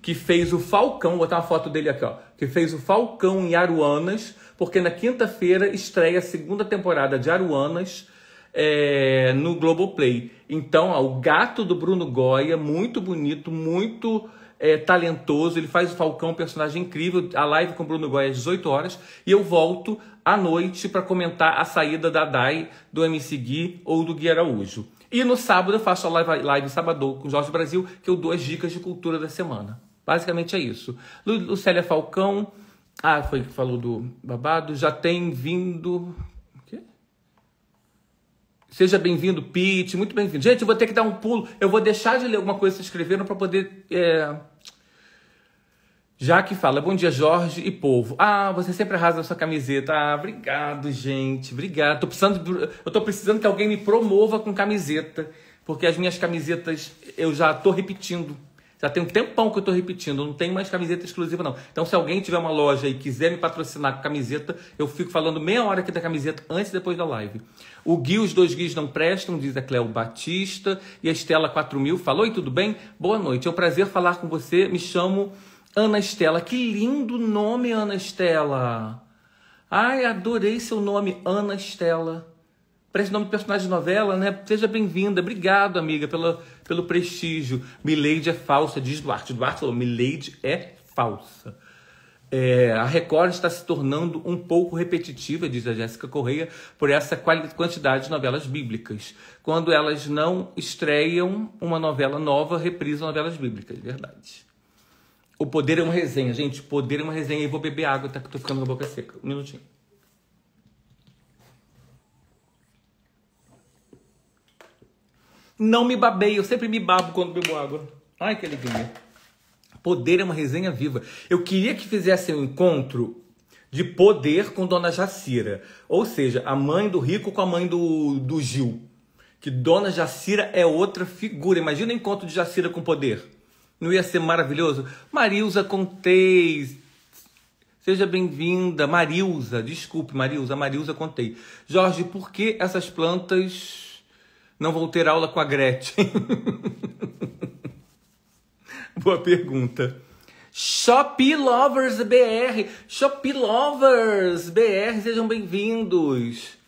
que fez o Falcão, vou botar uma foto dele aqui, ó, que fez o Falcão em Aruanas, porque na quinta-feira estreia a segunda temporada de Aruanas é, no Globoplay. Então, ó, o gato do Bruno Goya, muito bonito, muito é, talentoso, ele faz o Falcão, um personagem incrível. A live com o Bruno Goya é às 18 horas. E eu volto à noite para comentar a saída da DAI, do MC Gui ou do Gui Araújo. E no sábado eu faço a live, live sábado com Jorge Brasil, que eu dou as dicas de cultura da semana. Basicamente é isso. Lucélia Falcão, ah, foi que falou do babado, já tem vindo. O quê? Seja bem-vindo, Pete, muito bem-vindo. Gente, eu vou ter que dar um pulo, eu vou deixar de ler alguma coisa que vocês escreveram para poder. É já que fala, bom dia, Jorge e povo. Ah, você sempre arrasa na sua camiseta. Ah, obrigado, gente. Obrigado. Tô precisando, eu tô precisando que alguém me promova com camiseta. Porque as minhas camisetas eu já tô repetindo. Já tem um tempão que eu tô repetindo. não tenho mais camiseta exclusiva, não. Então, se alguém tiver uma loja e quiser me patrocinar com camiseta, eu fico falando meia hora aqui da camiseta antes e depois da live. O Gui, os dois guis não prestam, diz a Cléo Batista. E a Estela 4000 falou: Oi, tudo bem? Boa noite. É um prazer falar com você. Me chamo. Ana Estela, que lindo nome, Ana Estela. Ai, adorei seu nome, Ana Estela. Parece nome de personagem de novela, né? Seja bem-vinda. Obrigado, amiga, pelo pelo prestígio. Milady é falsa, diz Duarte. Duarte falou, Milady é falsa. É, a Record está se tornando um pouco repetitiva, diz a Jéssica Correia, por essa quantidade de novelas bíblicas. Quando elas não estreiam uma novela nova, reprisam novelas bíblicas, verdade. O poder é uma resenha, gente. poder é uma resenha. E vou beber água, tá? Que tô ficando com a boca seca. Um minutinho. Não me babei, eu sempre me babo quando bebo água. Ai, que alegria. Poder é uma resenha viva. Eu queria que fizessem um encontro de poder com Dona Jacira. Ou seja, a mãe do rico com a mãe do, do Gil. Que Dona Jacira é outra figura. Imagina o encontro de Jacira com poder. Não ia ser maravilhoso? Marilza Contei, seja bem-vinda. Marilza, desculpe, Marilza, Marilza Contei. Jorge, por que essas plantas não vão ter aula com a Gretchen? Boa pergunta. Shopee Lovers BR, Shopee Lovers BR, sejam bem-vindos.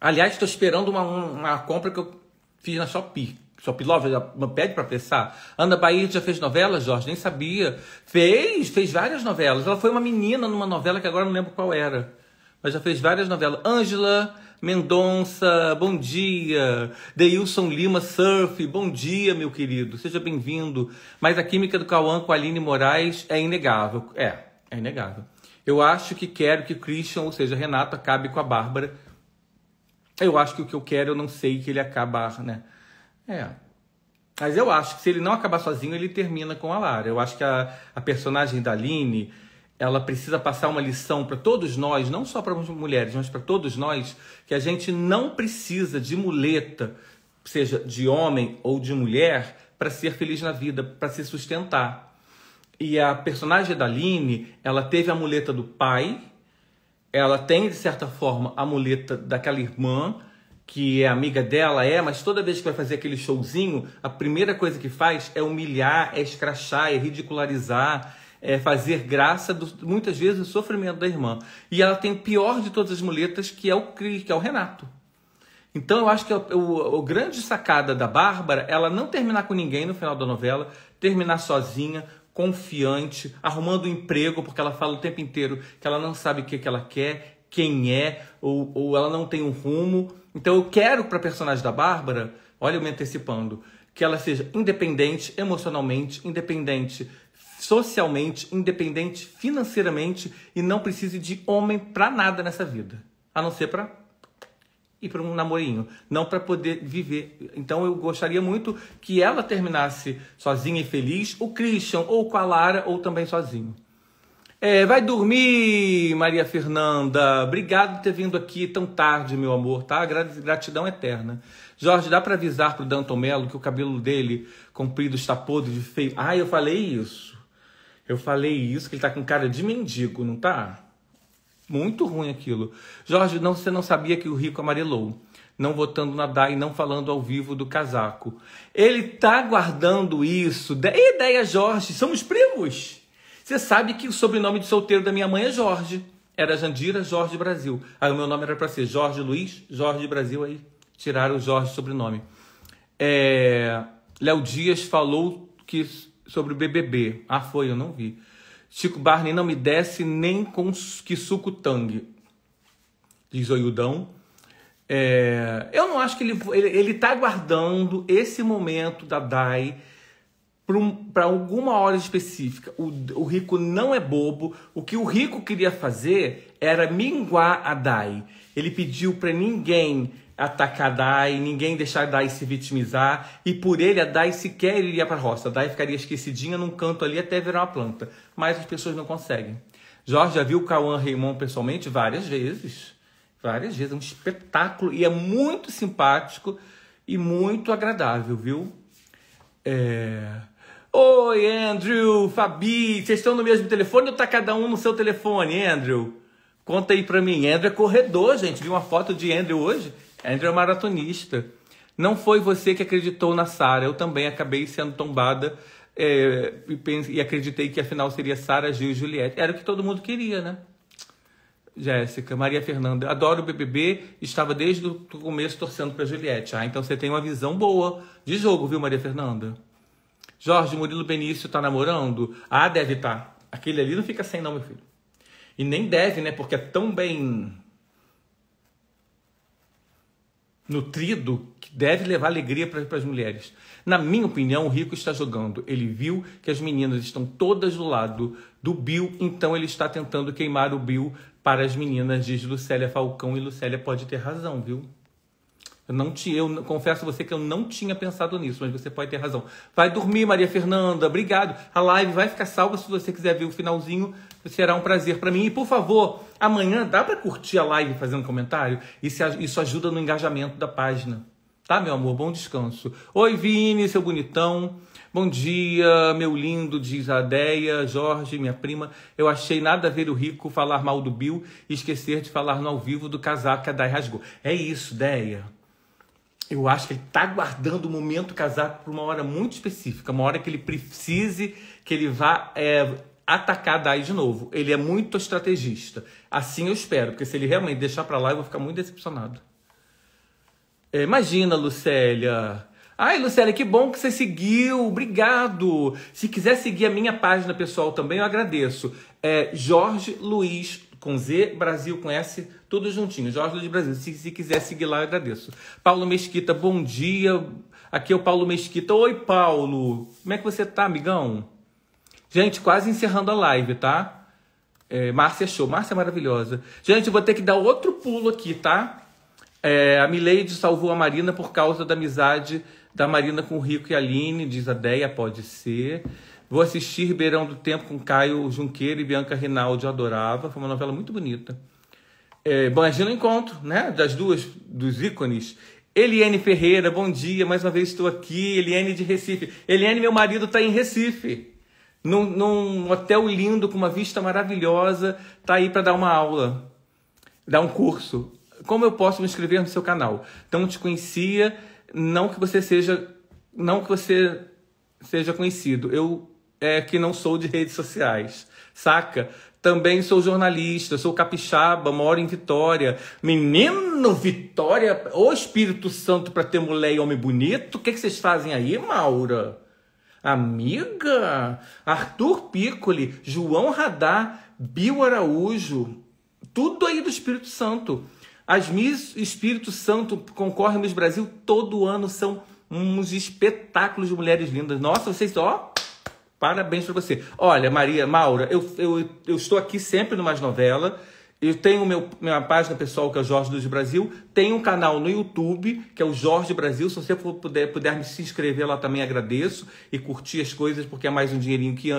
Aliás, estou esperando uma, uma compra que eu fiz na Shopee. Shopilov pede para apressar. Ana Bahia já fez novela, Jorge, nem sabia. Fez, fez várias novelas. Ela foi uma menina numa novela que agora não lembro qual era. Mas já fez várias novelas. Ângela Mendonça, bom dia. Deilson Lima Surf, bom dia, meu querido. Seja bem-vindo. Mas a química do Cauã com a Aline Moraes é inegável. É, é inegável. Eu acho que quero que o Christian, ou seja, Renato, acabe com a Bárbara. Eu acho que o que eu quero, eu não sei que ele acabar, né? É. Mas eu acho que se ele não acabar sozinho, ele termina com a Lara. Eu acho que a, a personagem da Aline, ela precisa passar uma lição para todos nós, não só para as mulheres, mas para todos nós, que a gente não precisa de muleta, seja de homem ou de mulher, para ser feliz na vida, para se sustentar. E a personagem da Aline, ela teve a muleta do pai, ela tem, de certa forma, a muleta daquela irmã, que é amiga dela, é, mas toda vez que vai fazer aquele showzinho, a primeira coisa que faz é humilhar, é escrachar, é ridicularizar, é fazer graça, do, muitas vezes, do sofrimento da irmã. E ela tem o pior de todas as muletas, que é o que é o Renato. Então eu acho que o, grande sacada da Bárbara, ela não terminar com ninguém no final da novela, terminar sozinha, confiante, arrumando um emprego, porque ela fala o tempo inteiro que ela não sabe o que, que ela quer, quem é, ou, ou ela não tem um rumo. Então eu quero para a personagem da Bárbara, olha eu me antecipando, que ela seja independente emocionalmente, independente socialmente, independente financeiramente e não precise de homem para nada nessa vida, a não ser para ir para um namorinho, não para poder viver. Então eu gostaria muito que ela terminasse sozinha e feliz, o Christian ou com a Lara ou também sozinho. É, vai dormir, Maria Fernanda. Obrigado por ter vindo aqui tão tarde, meu amor, tá? Gratidão eterna. Jorge, dá para avisar pro Danton Mello que o cabelo dele comprido está podre de feio. Ah, eu falei isso. Eu falei isso, que ele tá com cara de mendigo, não tá? Muito ruim aquilo. Jorge, não, você não sabia que o Rico amarelou. Não votando na DAI, não falando ao vivo do casaco. Ele tá guardando isso. Ideia, Jorge, somos primos. Você sabe que o sobrenome de solteiro da minha mãe é Jorge. Era Jandira Jorge Brasil. Aí o meu nome era para ser Jorge Luiz Jorge Brasil. Aí tiraram o Jorge sobrenome. É... Léo Dias falou que sobre o BBB. Ah, foi, eu não vi. Chico Barney não me desce nem com que suco tangue. Diz Oiudão. É, eu não acho que ele, ele, ele tá aguardando esse momento da DAI para alguma hora específica. O, o, rico não é bobo. O que o rico queria fazer era minguar a Dai. Ele pediu para ninguém atacar a Dai, ninguém deixar a Dai se vitimizar. E por ele, a Dai sequer iria para a roça. A Dai ficaria esquecidinha num canto ali até virar uma planta. Mas as pessoas não conseguem. Jorge já viu o Cauã Raymond pessoalmente várias vezes. Várias vezes. É um espetáculo e é muito simpático e muito agradável, viu? É... Oi, Andrew, Fabi, vocês estão no mesmo telefone ou tá cada um no seu telefone, Andrew? Conta aí pra mim. Andrew é corredor, gente. Vi uma foto de Andrew hoje. Andrew é maratonista. Não foi você que acreditou na Sara. Eu também acabei sendo tombada é, e, pense, e acreditei que afinal seria Sara, Gil e Juliette. Era o que todo mundo queria, né? Jéssica, Maria Fernanda, adoro o BBB, estava desde o começo torcendo para Juliette. Ah, então você tem uma visão boa de jogo, viu, Maria Fernanda? Jorge Murilo Benício tá namorando? Ah, deve estar. Tá. Aquele ali não fica sem não, meu filho. E nem deve, né? Porque é tão bem nutrido que deve levar alegria para as mulheres. Na minha opinião, o rico está jogando. Ele viu que as meninas estão todas do lado do Bill, então ele está tentando queimar o Bill para as meninas, diz Lucélia Falcão, e Lucélia pode ter razão, viu? Eu não tinha, eu confesso a você que eu não tinha pensado nisso, mas você pode ter razão. Vai dormir, Maria Fernanda. Obrigado. A live vai ficar salva se você quiser ver o finalzinho. Será um prazer para mim. E por favor, amanhã dá para curtir a live fazendo comentário? Isso, isso ajuda no engajamento da página. Tá, meu amor? Bom descanso. Oi, Vini, seu bonitão. Bom dia, meu lindo, diz a Deia, Jorge, minha prima. Eu achei nada a ver o Rico falar mal do Bill e esquecer de falar no ao vivo do a da rasgou. É isso, Deia eu acho que ele está guardando o momento casar para uma hora muito específica, uma hora que ele precise que ele vá é, atacar Dai de novo. Ele é muito estrategista. Assim eu espero, porque se ele realmente deixar para lá, eu vou ficar muito decepcionado. É, imagina, Lucélia. Ai, Lucélia, que bom que você seguiu. Obrigado. Se quiser seguir a minha página pessoal também, eu agradeço. É Jorge Luiz com Z, Brasil com S, tudo juntinho. Jorge Luiz Brasil. Se, se quiser seguir lá, eu agradeço. Paulo Mesquita, bom dia. Aqui é o Paulo Mesquita. Oi, Paulo. Como é que você tá, amigão? Gente, quase encerrando a live, tá? É, Márcia show. Márcia é maravilhosa. Gente, eu vou ter que dar outro pulo aqui, tá? É, a Mileide salvou a Marina por causa da amizade da Marina com o Rico e a Aline, diz a Deia, pode ser. Vou assistir Beirão do Tempo com Caio Junqueira e Bianca Rinaldi. adorava. Foi uma novela muito bonita. É, imagina é o encontro, né? Das duas, dos ícones. Eliane Ferreira, bom dia. Mais uma vez estou aqui. Eliane de Recife. Eliane, meu marido, está em Recife. Num, num, hotel lindo, com uma vista maravilhosa. Está aí para dar uma aula, dar um curso. Como eu posso me inscrever no seu canal? Então, te conhecia. Não que você seja. Não que você seja conhecido. Eu é, que não sou de redes sociais, saca? Também sou jornalista, sou capixaba, moro em Vitória. Menino Vitória, ô Espírito Santo para ter mulher e homem bonito, o que, que vocês fazem aí, Maura? Amiga, Arthur Piccoli, João Radar, Bill Araújo, tudo aí do Espírito Santo. As Miss Espírito Santo concorrem no Brasil todo ano, são uns espetáculos de mulheres lindas. Nossa, vocês, ó, Parabéns para você. Olha, Maria, Maura, eu, eu, eu estou aqui sempre no Mais Novela. Eu tenho meu, minha página pessoal, que é o Jorge Luz Brasil. Tenho um canal no YouTube, que é o Jorge Brasil. Se você puder, puder me se inscrever lá também, agradeço. E curtir as coisas, porque é mais um dinheirinho que,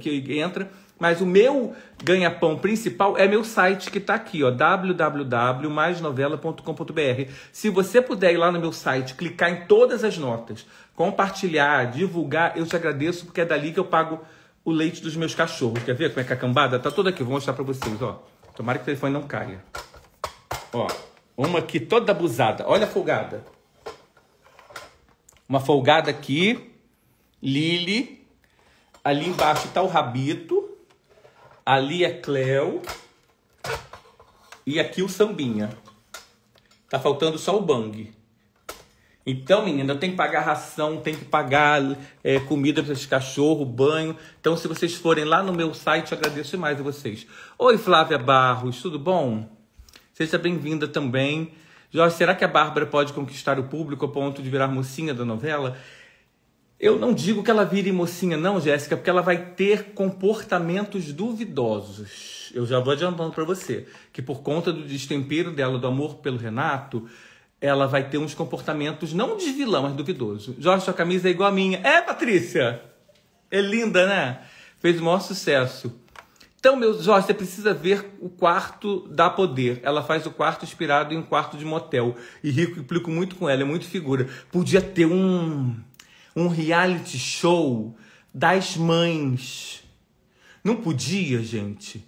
que, que entra. Mas o meu ganha-pão principal é meu site que está aqui, ó, www.maisnovela.com.br. Se você puder ir lá no meu site, clicar em todas as notas, compartilhar, divulgar. Eu te agradeço porque é dali que eu pago o leite dos meus cachorros. Quer ver como é que é a cambada tá toda aqui? Vou mostrar para vocês, ó. Tomara que o telefone não caia. Ó, uma aqui toda abusada. Olha a folgada. Uma folgada aqui. Lili. Ali embaixo tá o Rabito. Ali é Cleo. E aqui o Sambinha. Tá faltando só o Bang. Então, menina, eu tenho que pagar ração, tenho que pagar é, comida para esses cachorros, banho. Então, se vocês forem lá no meu site, agradeço demais a vocês. Oi, Flávia Barros, tudo bom? Seja bem-vinda também. Jorge, será que a Bárbara pode conquistar o público ao ponto de virar mocinha da novela? Eu não digo que ela vire mocinha, não, Jéssica, porque ela vai ter comportamentos duvidosos. Eu já vou adiantando para você que por conta do destempero dela, do amor pelo Renato, ela vai ter uns comportamentos não de vilão, mas duvidoso. Jorge, sua camisa é igual a minha. É, Patrícia! É linda, né? Fez o maior sucesso. Então, meu Jorge, você precisa ver o quarto da poder. Ela faz o quarto inspirado em um quarto de motel. E Rico implico muito com ela, é muito figura. Podia ter um, um reality show das mães. Não podia, gente.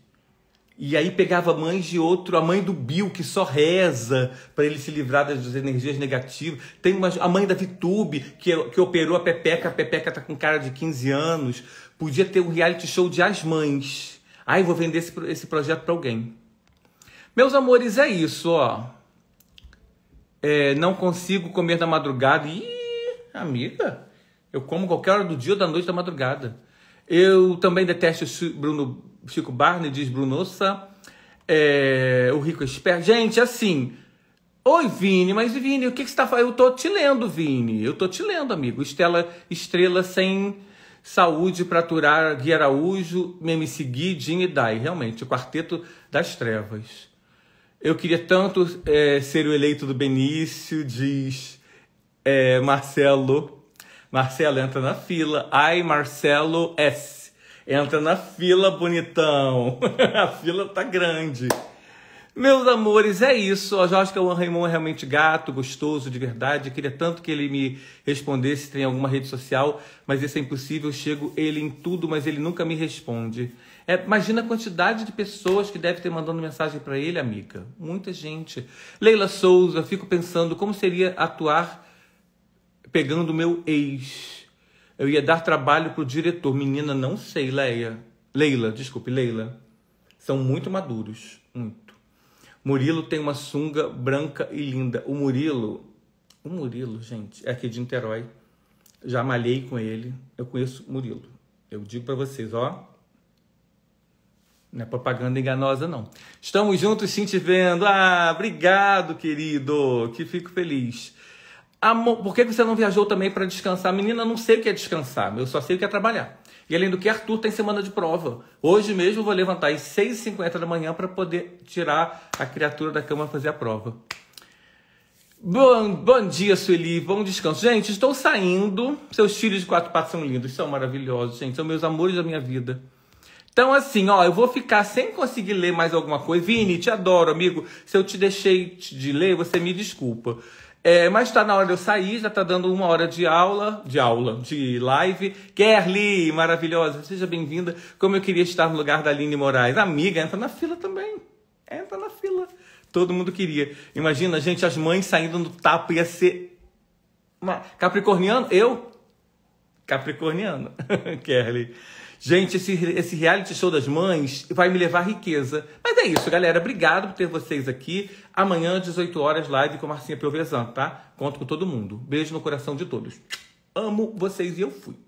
E aí pegava mães de outro, a mãe do Bill, que só reza para ele se livrar das energias negativas. Tem uma, a mãe da Vitube, que, que operou a Pepeca, a Pepeca tá com cara de 15 anos. Podia ter um reality show de as mães. aí vou vender esse, esse projeto para alguém. Meus amores, é isso, ó. É, não consigo comer na madrugada. Ih, amiga, eu como qualquer hora do dia ou da noite da madrugada. Eu também detesto Bruno Chico Barney diz Brunossa. É, o Rico Esperto. Gente, assim. Oi, Vini, mas Vini, o que, que você tá fazendo? Eu tô te lendo, Vini. Eu tô te lendo, amigo. Estela, estrela sem saúde para aturar Gui Araújo, Meme seguir, Din e Dai. Realmente, o quarteto das trevas. Eu queria tanto é, ser o eleito do Benício, diz é, Marcelo. Marcelo entra na fila. Ai, Marcelo S. É Entra na fila, bonitão. a fila tá grande. Meus amores, é isso. Eu já acho que o Raimon é realmente gato, gostoso, de verdade. Eu queria tanto que ele me respondesse tem alguma rede social, mas isso é impossível. Eu chego ele em tudo, mas ele nunca me responde. É, imagina a quantidade de pessoas que deve ter mandando mensagem para ele, amiga. Muita gente. Leila Souza, fico pensando como seria atuar pegando meu ex. Eu ia dar trabalho pro diretor. Menina, não sei, Leia. Leila, desculpe, Leila. São muito maduros. Muito. Murilo tem uma sunga branca e linda. O Murilo. O Murilo, gente, é aqui de Niterói. Já malhei com ele. Eu conheço Murilo. Eu digo para vocês, ó. Não é propaganda enganosa, não. Estamos juntos sim te vendo. Ah, obrigado, querido. Que fico feliz. Amor, por que você não viajou também para descansar? Menina, não sei o que é descansar, eu só sei o que é trabalhar. E além do que, Arthur tem semana de prova. Hoje mesmo eu vou levantar às 6h50 da manhã para poder tirar a criatura da cama e fazer a prova. Bom, bom dia, Sueli. Bom descanso. Gente, estou saindo. Seus filhos de quatro patas são lindos, são maravilhosos, gente. São meus amores da minha vida. Então, assim, ó, eu vou ficar sem conseguir ler mais alguma coisa. Vini, te adoro, amigo. Se eu te deixei de ler, você me desculpa. É, mas está na hora de eu sair, já está dando uma hora de aula, de aula, de live. Kerly, maravilhosa, seja bem-vinda. Como eu queria estar no lugar da Aline Moraes. Amiga, entra na fila também. Entra na fila. Todo mundo queria. Imagina, gente, as mães saindo no tapa ia ser. Uma... Capricorniano? Eu? Capricorniano, Kerly. Gente, esse, esse reality show das mães vai me levar riqueza. Mas é isso, galera. Obrigado por ter vocês aqui. Amanhã, 18 horas, live com Marcinha Piovesan, tá? Conto com todo mundo. Beijo no coração de todos. Amo vocês e eu fui.